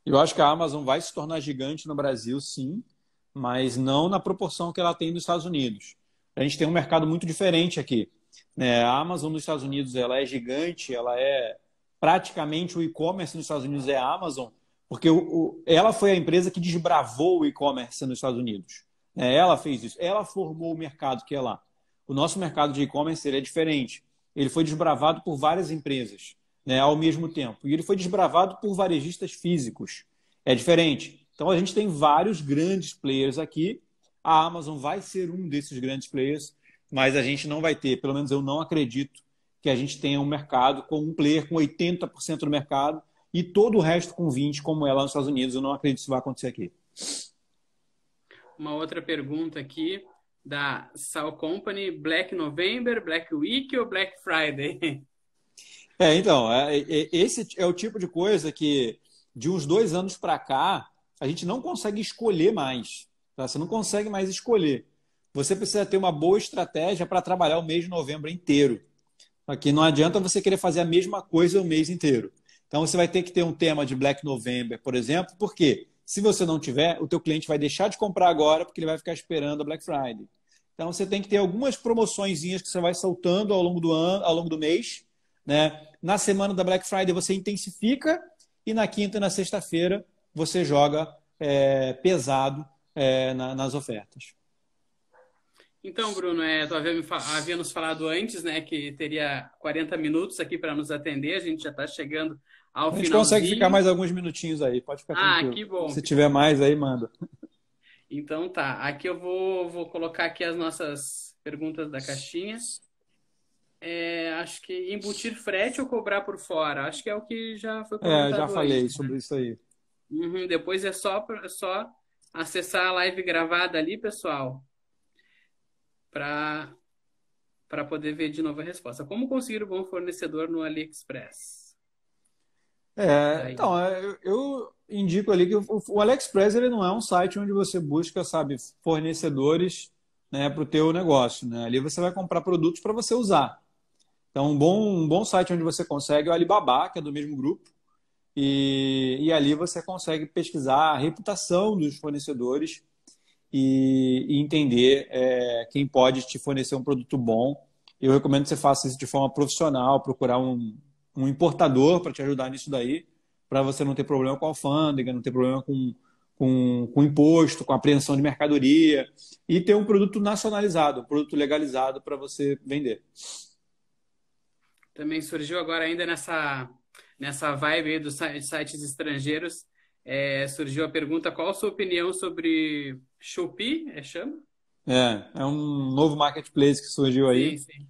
Eu acho que a Amazon vai se tornar gigante no Brasil, sim, mas não na proporção que ela tem nos Estados Unidos. A gente tem um mercado muito diferente aqui. Né? A Amazon nos Estados Unidos ela é gigante, ela é praticamente o e-commerce nos Estados Unidos é a Amazon, porque o, o, ela foi a empresa que desbravou o e-commerce nos Estados Unidos. Né? Ela fez isso, ela formou o mercado que é lá. O nosso mercado de e-commerce é diferente. Ele foi desbravado por várias empresas né, ao mesmo tempo. E ele foi desbravado por varejistas físicos. É diferente. Então a gente tem vários grandes players aqui. A Amazon vai ser um desses grandes players, mas a gente não vai ter, pelo menos eu não acredito, que a gente tenha um mercado com um player com 80% do mercado e todo o resto com 20%, como é lá nos Estados Unidos. Eu não acredito que isso vai acontecer aqui uma outra pergunta aqui da Sal Company, Black November, Black Week ou Black Friday? É, então, é, é, esse é o tipo de coisa que de uns dois anos para cá a gente não consegue escolher mais. Tá? Você não consegue mais escolher. Você precisa ter uma boa estratégia para trabalhar o mês de novembro inteiro. Aqui não adianta você querer fazer a mesma coisa o mês inteiro. Então você vai ter que ter um tema de Black November, por exemplo, por quê? Se você não tiver, o teu cliente vai deixar de comprar agora porque ele vai ficar esperando a Black Friday. Então você tem que ter algumas promoçõezinhas que você vai soltando ao longo do ano, ao longo do mês, né? Na semana da Black Friday você intensifica e na quinta e na sexta-feira você joga é, pesado é, na, nas ofertas. Então, Bruno, é, tu havia, havia, nos falado antes, né, que teria 40 minutos aqui para nos atender. A gente já está chegando ao final. A gente consegue ficar mais alguns minutinhos aí, pode ficar ah, tranquilo. Ah, que bom. Se tiver mais aí, manda. Então tá, aqui eu vou, vou colocar aqui as nossas perguntas da caixinha. É, acho que embutir frete ou cobrar por fora? Acho que é o que já foi comentado. É, já falei sobre né? isso aí. Uhum, depois é só, só acessar a live gravada ali, pessoal, para poder ver de novo a resposta. Como conseguir um bom fornecedor no AliExpress? É, então, é, eu indico ali que o AliExpress ele não é um site onde você busca, sabe, fornecedores né, para o teu negócio. Né? Ali você vai comprar produtos para você usar. Então, um bom, um bom site onde você consegue é o Alibaba, que é do mesmo grupo. E, e ali você consegue pesquisar a reputação dos fornecedores e, e entender é, quem pode te fornecer um produto bom. Eu recomendo que você faça isso de forma profissional, procurar um, um importador para te ajudar nisso daí, para você não ter problema com a alfândega, não ter problema com, com, com imposto, com apreensão de mercadoria, e ter um produto nacionalizado, um produto legalizado para você vender. Também surgiu agora ainda nessa, nessa vibe aí dos sites estrangeiros, é, surgiu a pergunta, qual a sua opinião sobre Shopee, é chama? É, é um novo marketplace que surgiu aí. Sim, sim.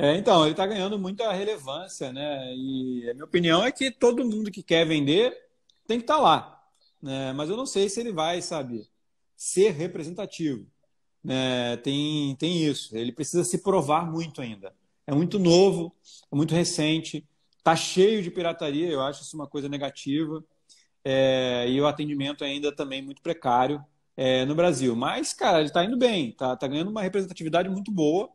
É, então, ele está ganhando muita relevância, né? E a minha opinião é que todo mundo que quer vender tem que estar tá lá. Né? Mas eu não sei se ele vai, sabe, ser representativo. Né? Tem, tem isso. Ele precisa se provar muito ainda. É muito novo, é muito recente, está cheio de pirataria, eu acho isso uma coisa negativa. É, e o atendimento ainda também muito precário é, no Brasil. Mas, cara, ele está indo bem, tá, tá ganhando uma representatividade muito boa.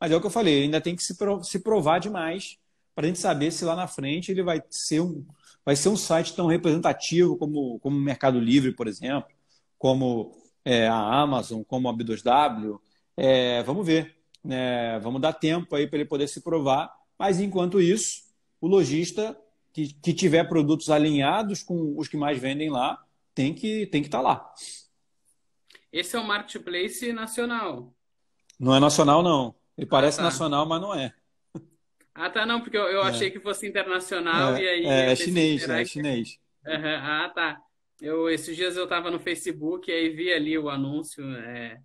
Mas é o que eu falei, ele ainda tem que se provar demais para a gente saber se lá na frente ele vai ser um, vai ser um site tão representativo como, como o Mercado Livre, por exemplo, como é, a Amazon, como a B2W. É, vamos ver. É, vamos dar tempo aí para ele poder se provar. Mas enquanto isso, o lojista que, que tiver produtos alinhados com os que mais vendem lá tem que tem que estar tá lá. Esse é o marketplace nacional. Não é nacional, não. Ele parece ah, tá. nacional, mas não é. Ah, tá, não, porque eu, eu é. achei que fosse internacional é, e aí. É, é chinês, é chinês. Uhum. Ah, tá. Eu, esses dias eu estava no Facebook e aí vi ali o anúncio é,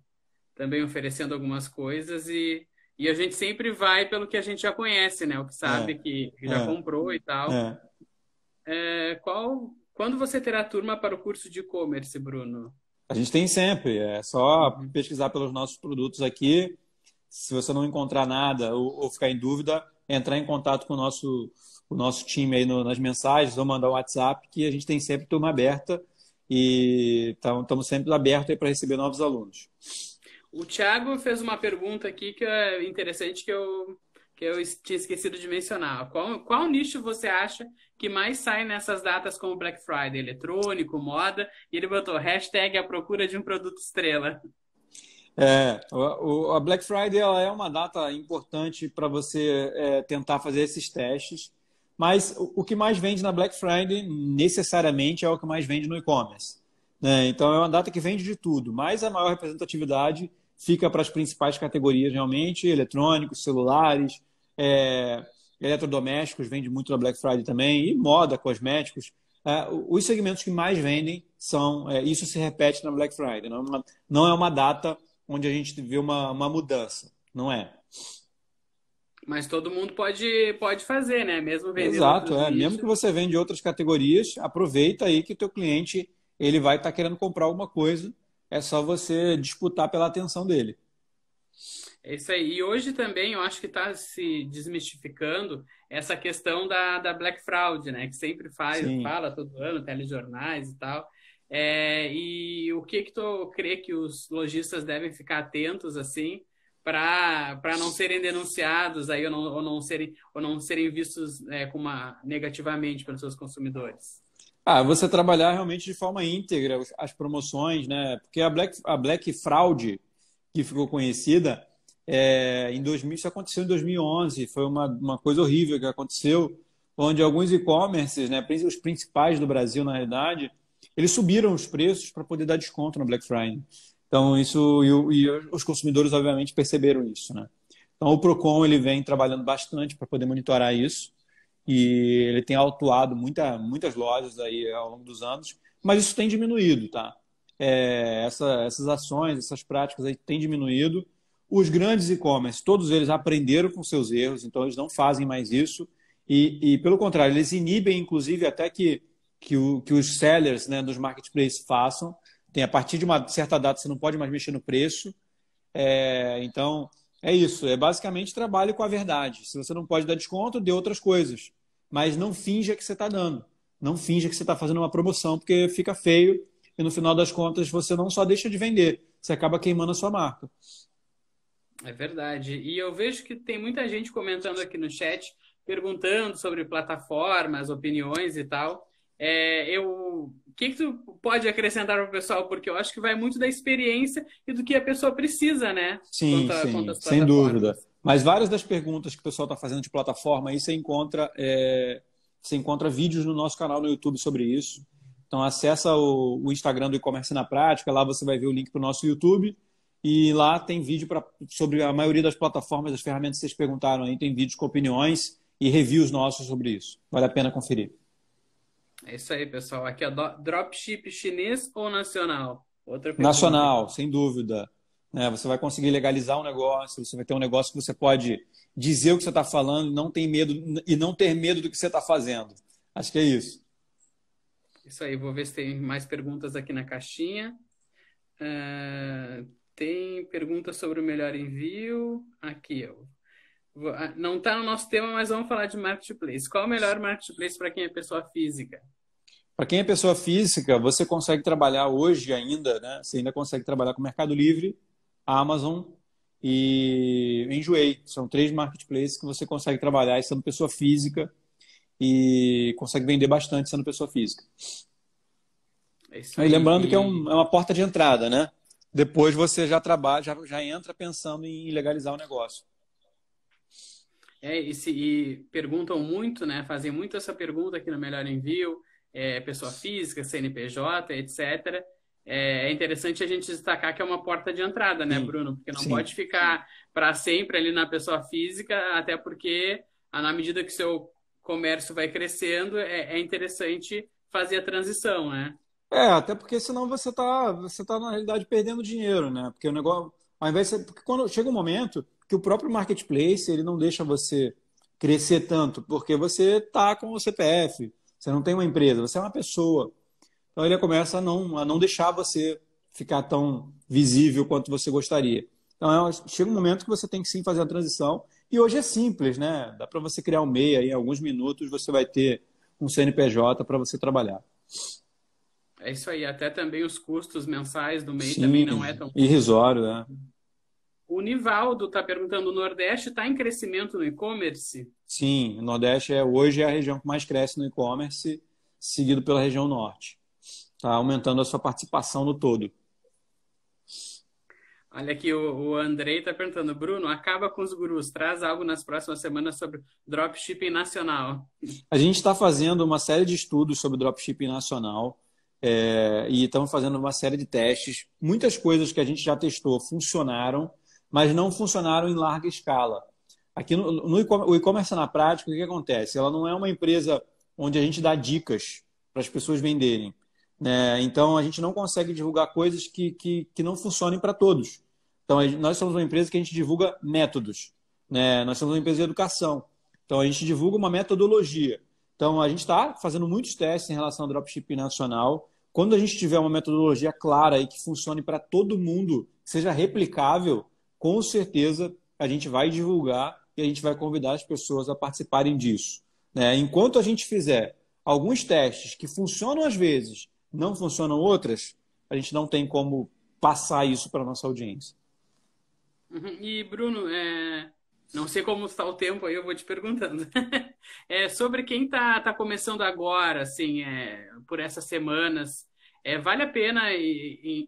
também oferecendo algumas coisas e, e a gente sempre vai pelo que a gente já conhece, né? O que sabe é, que, que, já é, comprou e tal. É. qual, quando você terá turma para o curso de e-commerce, Bruno? A gente tem sempre. É só uhum. pesquisar pelos nossos produtos aqui se você não encontrar nada ou, ou, ficar em dúvida, entrar em contato com o nosso, o nosso time aí no, nas mensagens ou mandar um WhatsApp, que a gente tem sempre turma aberta e estamos sempre abertos para receber novos alunos. O Thiago fez uma pergunta aqui que é interessante que eu, que eu tinha esquecido de mencionar. Qual, qual nicho você acha que mais sai nessas datas como Black Friday? Eletrônico, moda? E ele botou hashtag a procura de um produto estrela. É, o, a Black Friday ela é uma data importante para você é, tentar fazer esses testes, mas o, o, que mais vende na Black Friday necessariamente é o que mais vende no e-commerce. Né? Então é uma data que vende de tudo, mas a maior representatividade fica para as principais categorias realmente, eletrônicos, celulares, é, eletrodomésticos vende muito na Black Friday também, e moda, cosméticos. É, os segmentos que mais vendem são. É, isso se repete na Black Friday. Não é uma, não é uma data onde a gente vê uma, uma mudança, não é? Mas todo mundo pode, pode fazer, né? Mesmo vendendo. Exato, é. Nichos. Mesmo que você vende outras categorias, aproveita aí que o teu cliente ele vai estar tá querendo comprar alguma coisa. É só você disputar pela atenção dele. É isso aí. E hoje também eu acho que está se desmistificando essa questão da, da Black Fraud, né? Que sempre faz, Sim. fala todo ano, telejornais e tal. É, e o que que tu crê que os lojistas devem ficar atentos assim para não serem denunciados aí ou não, ou não serem ou não serem vistos é, como uma, negativamente pelos seus consumidores? Ah, você trabalhar realmente de forma íntegra as promoções, né? Porque a Black a Black Fraud que ficou conhecida é, em 2000 isso aconteceu em 2011, foi uma, uma coisa horrível que aconteceu, onde alguns e-commerces, né, os principais do Brasil na realidade eles subiram os preços para poder dar desconto na Black Friday. Então, isso, e, e, os consumidores, obviamente, perceberam isso, né? Então, o PROCON, ele vem trabalhando bastante para poder monitorar isso e ele tem autuado muita, muitas lojas aí ao longo dos anos, mas isso tem diminuído, tá? É, essa, essas ações, essas práticas aí têm diminuído. Os grandes e-commerce, todos eles aprenderam com seus erros, então eles não fazem mais isso. E, e, pelo contrário, eles inibem, inclusive, até que que, o, que os sellers né, dos marketplaces façam. Tem a partir de uma certa data você não pode mais mexer no preço. É, então, é isso. É basicamente trabalho com a verdade. Se você não pode dar desconto, dê outras coisas. Mas não finja que você está dando. Não finja que você está fazendo uma promoção, porque fica feio e no final das contas você não só deixa de vender, você acaba queimando a sua marca. É verdade. E eu vejo que tem muita gente comentando aqui no chat, perguntando sobre plataformas, opiniões e tal. É, eu, o que, que tu pode acrescentar para o pessoal? Porque eu acho que vai muito da experiência e do que a pessoa precisa, né? Sim, quanto, sim quanto sem dúvida. Mas várias das perguntas que o pessoal está fazendo de plataforma aí, você encontra, é, você encontra vídeos no nosso canal no YouTube sobre isso. Então acessa o, o Instagram do e-commerce na prática, lá você vai ver o link para o nosso YouTube. E lá tem vídeo pra, sobre a maioria das plataformas, das ferramentas que vocês perguntaram aí, tem vídeos com opiniões e reviews nossos sobre isso. Vale a pena conferir. É isso aí, pessoal. Aqui é dropship chinês ou nacional? Outra pergunta. Nacional, sem dúvida. É, você vai conseguir legalizar um negócio, você vai ter um negócio que você pode dizer o que você está falando, não tem medo e não ter medo do que você está fazendo. Acho que é isso. Isso aí, vou ver se tem mais perguntas aqui na caixinha. Uh, tem pergunta sobre o melhor envio. Aqui, eu. Ah, não está no nosso tema, mas vamos falar de marketplace. Qual o melhor marketplace para quem é pessoa física? Para quem é pessoa física, você consegue trabalhar hoje ainda, né? Você ainda consegue trabalhar com Mercado Livre, Amazon e Enjoei. São três marketplaces que você consegue trabalhar sendo pessoa física e consegue vender bastante sendo pessoa física. É aí, lembrando que é, um, é, uma porta de entrada, né? Depois você já trabalha, já, já entra pensando em legalizar o negócio. É, e, se, e perguntam muito, né? Fazem muito essa pergunta aqui no Melhor Envio, é, pessoa física, CNPJ, etc. É, é, interessante a gente destacar que é uma porta de entrada, né, sim, Bruno? Porque não sim, pode ficar para sempre ali na pessoa física, até porque, na medida que o seu comércio vai crescendo, é, é interessante fazer a transição, né? É, até porque senão você está, você tá, na realidade, perdendo dinheiro, né? Porque o negócio, ao invés de, porque quando chega um momento que o próprio marketplace ele não deixa você crescer tanto, porque você está com o CPF, você não tem uma empresa, você é uma pessoa. Então ele começa a não, a não deixar você ficar tão visível quanto você gostaria. Então é chega um momento que você tem que sim fazer a transição. E hoje é simples, né? Dá para você criar um meia em alguns minutos você vai ter um CNPJ para você trabalhar. É isso aí. Até também os custos mensais do MEI sim, também não é tão. Irrisório, né? O Nivaldo está perguntando: o Nordeste está em crescimento no e-commerce? Sim, o Nordeste é, hoje é a região que mais cresce no e-commerce, seguido pela região Norte. Está aumentando a sua participação no todo. Olha aqui, o, Andrei está perguntando: Bruno, acaba com os gurus, traz algo nas próximas semanas sobre dropshipping nacional. A gente está fazendo uma série de estudos sobre dropshipping nacional. É, e estamos fazendo uma série de testes. Muitas coisas que a gente já testou funcionaram, mas não funcionaram em larga escala. Aqui no, no e-commerce na prática, o que acontece? Ela não é uma empresa onde a gente dá dicas para as pessoas venderem. Né? Então, a gente não consegue divulgar coisas que, que, que não funcionem para todos. Então, nós somos uma empresa que a gente divulga métodos. Né? Nós somos uma empresa de educação. Então, a gente divulga uma metodologia. Então, a gente está fazendo muitos testes em relação ao dropshipping nacional. Quando a gente tiver uma metodologia clara e que funcione para todo mundo, seja replicável, com certeza a gente vai divulgar e a gente vai convidar as pessoas a participarem disso. Né? Enquanto a gente fizer alguns testes que funcionam às vezes, não funcionam outras, a gente não tem como passar isso para nossa audiência. Uhum. E Bruno, é... não sei como está o tempo aí, eu vou te perguntando. é, sobre quem está tá começando agora, assim, é, por essas semanas, é, vale a pena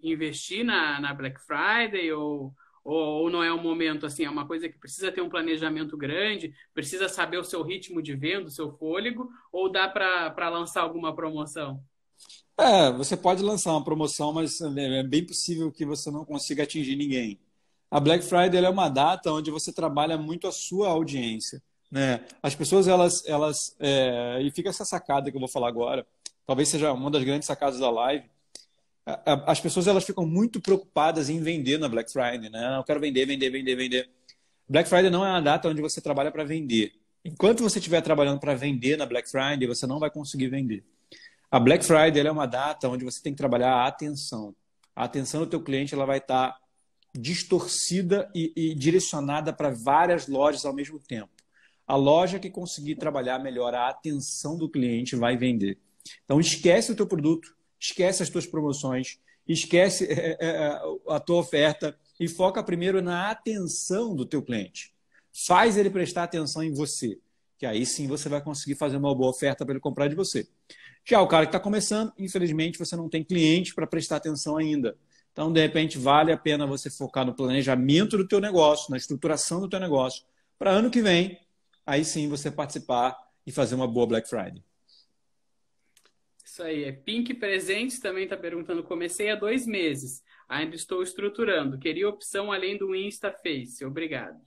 investir na, na Black Friday ou ou, ou não é o momento, assim, é uma coisa que precisa ter um planejamento grande, precisa saber o seu ritmo de venda, o seu fôlego, ou dá para lançar alguma promoção? É, você pode lançar uma promoção, mas é, é bem possível que você não consiga atingir ninguém. A Black Friday é uma data onde você trabalha muito a sua audiência. Né? As pessoas, elas. elas é... E fica essa sacada que eu vou falar agora, talvez seja uma das grandes sacadas da live as pessoas elas ficam muito preocupadas em vender na Black Friday, né? Ah, eu quero vender, vender, vender, vender. Black Friday não é uma data onde você trabalha para vender. Enquanto você estiver trabalhando para vender na Black Friday, você não vai conseguir vender. A Black Friday é uma data onde você tem que trabalhar a atenção. A atenção do teu cliente ela vai estar tá distorcida e, e direcionada para várias lojas ao mesmo tempo. A loja que conseguir trabalhar melhor a atenção do cliente vai vender. Então esquece o teu produto, esquece as tuas promoções, esquece é, é, é, a tua oferta e foca primeiro na atenção do teu cliente. Faz ele prestar atenção em você, que aí sim você vai conseguir fazer uma boa oferta para ele comprar de você. Já o cara que está começando, infelizmente você não tem cliente para prestar atenção ainda. Então, de repente, vale a pena você focar no planejamento do teu negócio, na estruturação do teu negócio, para ano que vem, aí sim você participar e fazer uma boa Black Friday. Isso aí, é Pink Presentes também está perguntando, comecei há dois meses, ainda estou estruturando, queria opção além do Insta Face, obrigado.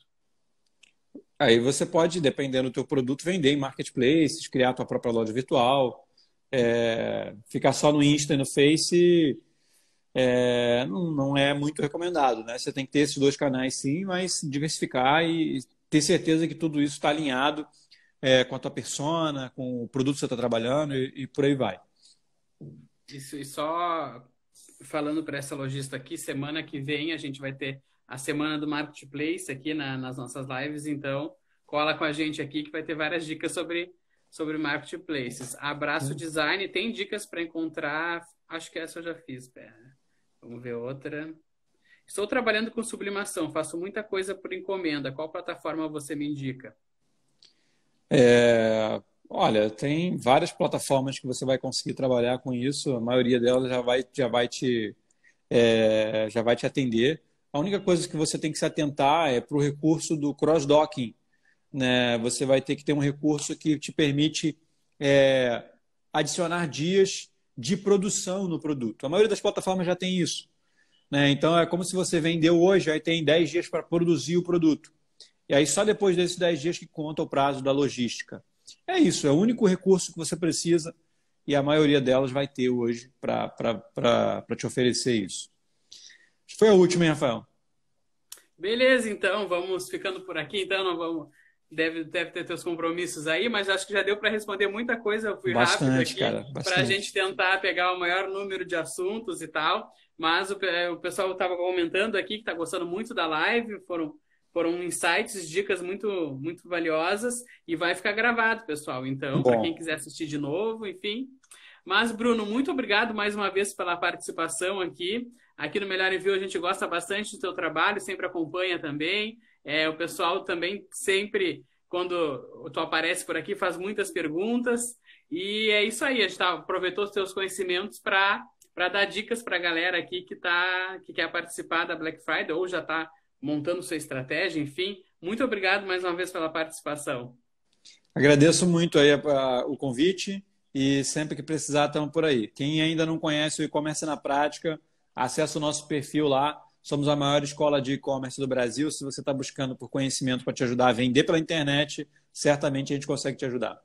Aí você pode, dependendo do teu produto, vender em marketplaces, criar tua própria loja virtual, é, ficar só no Insta e no Face é, não, não é muito recomendado, né? Você tem que ter esses dois canais sim, mas diversificar e ter certeza que tudo isso está alinhado é, com a tua persona, com o produto que você está trabalhando e, e, por aí vai. Isso, e só falando para essa lojista aqui, semana que vem a gente vai ter a semana do Marketplace aqui na, nas nossas lives, então cola com a gente aqui que vai ter várias dicas sobre, sobre Marketplaces. Abraço Sim. Design, tem dicas para encontrar, acho que essa eu já fiz, pera. Vamos ver outra. Estou trabalhando com sublimação, faço muita coisa por encomenda. Qual plataforma você me indica? É, Olha, tem várias plataformas que você vai conseguir trabalhar com isso. A maioria delas já vai, já vai te, é, já vai te atender. A única coisa que você tem que se atentar é para o recurso do cross-docking. Né? Você vai ter que ter um recurso que te permite é, adicionar dias de produção no produto. A maioria das plataformas já tem isso. Né? Então, é como se você vendeu hoje, aí tem 10 dias para produzir o produto. E aí, só depois desses 10 dias que conta o prazo da logística. É isso, é o único recurso que você precisa e a maioria delas vai ter hoje para te oferecer isso. Foi a última, hein, Rafael? Beleza, então, vamos ficando por aqui, então não vamos. Deve, deve ter seus compromissos aí, mas acho que já deu para responder muita coisa. Eu fui bastante, rápido aqui para a gente tentar pegar o maior número de assuntos e tal. Mas o, o pessoal estava comentando aqui que está gostando muito da live, foram foram insights, dicas muito, muito valiosas e vai ficar gravado, pessoal. Então, para quem quiser assistir de novo, enfim. Mas, Bruno, muito obrigado mais uma vez pela participação aqui. Aqui no Melhor Envio a gente gosta bastante do teu trabalho, sempre acompanha também. É, o pessoal também sempre, quando tu aparece por aqui, faz muitas perguntas. E é isso aí, a gente tá, aproveitou os teus conhecimentos para dar dicas para a galera aqui que, tá, que quer participar da Black Friday ou já está montando sua estratégia, enfim. Muito obrigado mais uma vez pela participação. Agradeço muito aí a, a, o convite e sempre que precisar estamos por aí. Quem ainda não conhece o e-commerce na prática, acessa o nosso perfil lá. Somos a maior escola de e-commerce do Brasil. Se você está buscando por conhecimento para te ajudar a vender pela internet, certamente a gente consegue te ajudar.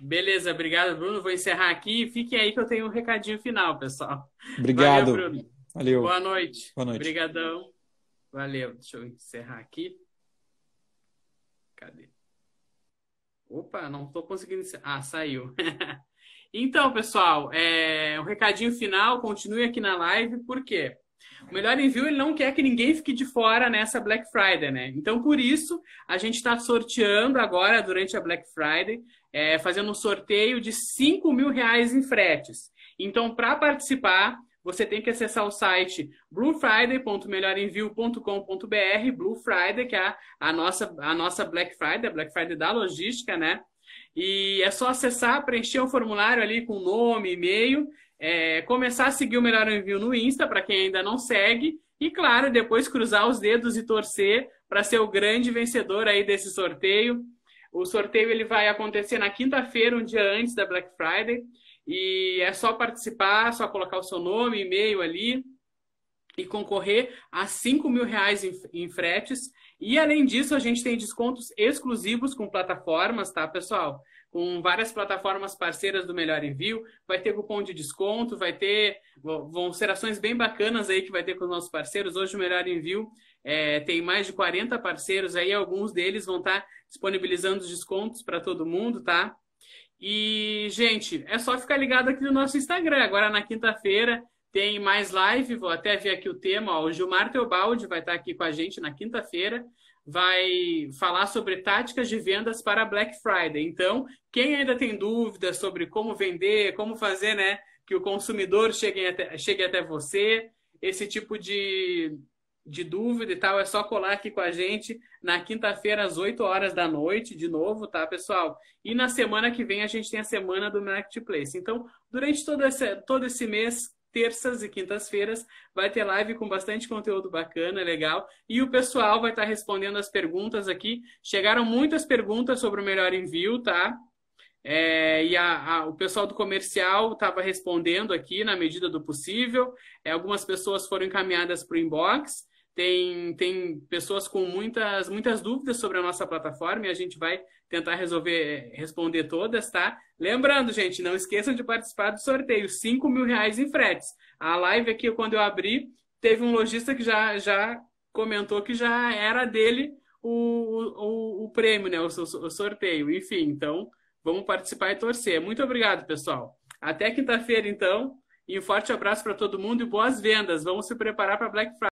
Beleza, obrigado, Bruno. Vou encerrar aqui e fique aí que eu tenho um recadinho final, pessoal. Obrigado. Valeu, Bruno. Valeu. Boa noite. Boa noite. Obrigadão. Valeu, deixa eu encerrar aqui. Cadê? Opa, não estou conseguindo. Ah, saiu. então, pessoal, é... um recadinho final, continue aqui na live, por quê? O Melhor Envio ele não quer que ninguém fique de fora nessa Black Friday, né? Então, por isso, a gente está sorteando agora, durante a Black Friday, é, fazendo um sorteio de 5 mil reais em fretes. Então, para participar, você tem que acessar o site bluefriday.melhorenvio.com.br, Blue Friday, que é a nossa, a nossa Black Friday, a Black Friday da logística, né? E é só acessar, preencher um formulário ali com nome, e-mail, é, começar a seguir o Melhor Envio no Insta, para quem ainda não segue, e claro, depois cruzar os dedos e torcer para ser o grande vencedor aí desse sorteio. O sorteio ele vai acontecer na quinta-feira, um dia antes da Black Friday. E é só participar, só colocar o seu nome, e-mail ali e concorrer a 5 mil reais em, em fretes. E além disso, a gente tem descontos exclusivos com plataformas, tá, pessoal? Com várias plataformas parceiras do Melhor Envio, vai ter cupom de desconto, vai ter. Vão ser ações bem bacanas aí que vai ter com os nossos parceiros. Hoje o Melhor Envio é, tem mais de 40 parceiros aí, alguns deles vão estar tá disponibilizando os descontos para todo mundo, tá? E, gente, é só ficar ligado aqui no nosso Instagram. Agora, na quinta-feira, tem mais live. Vou até ver aqui o tema. Ó. O Gilmar Teobaldi vai estar aqui com a gente na quinta-feira. Vai falar sobre táticas de vendas para Black Friday. Então, quem ainda tem dúvidas sobre como vender, como fazer, né? Que o consumidor chegue até, chegue até você, esse tipo de, de dúvida e tal, é só colar aqui com a gente na quinta-feira, às 8 horas da noite, de novo, tá, pessoal? E na semana que vem a gente tem a semana do Marketplace. Então, durante todo esse, todo esse mês, terças e quintas-feiras, vai ter live com bastante conteúdo bacana, legal. E o pessoal vai estar tá respondendo as perguntas aqui. Chegaram muitas perguntas sobre o melhor envio, tá? É, e a, a, o pessoal do comercial estava respondendo aqui na medida do possível. É, algumas pessoas foram encaminhadas para o inbox tem, tem pessoas com muitas, muitas dúvidas sobre a nossa plataforma e a gente vai tentar resolver, responder todas, tá? Lembrando, gente, não esqueçam de participar do sorteio, 5 mil reais em fretes. A live aqui, quando eu abri, teve um lojista que já, já comentou que já era dele o, o, o prêmio, né? O, o sorteio. Enfim, então, vamos participar e torcer. Muito obrigado, pessoal. Até quinta-feira, então. E um forte abraço para todo mundo e boas vendas. Vamos se preparar para Black Friday.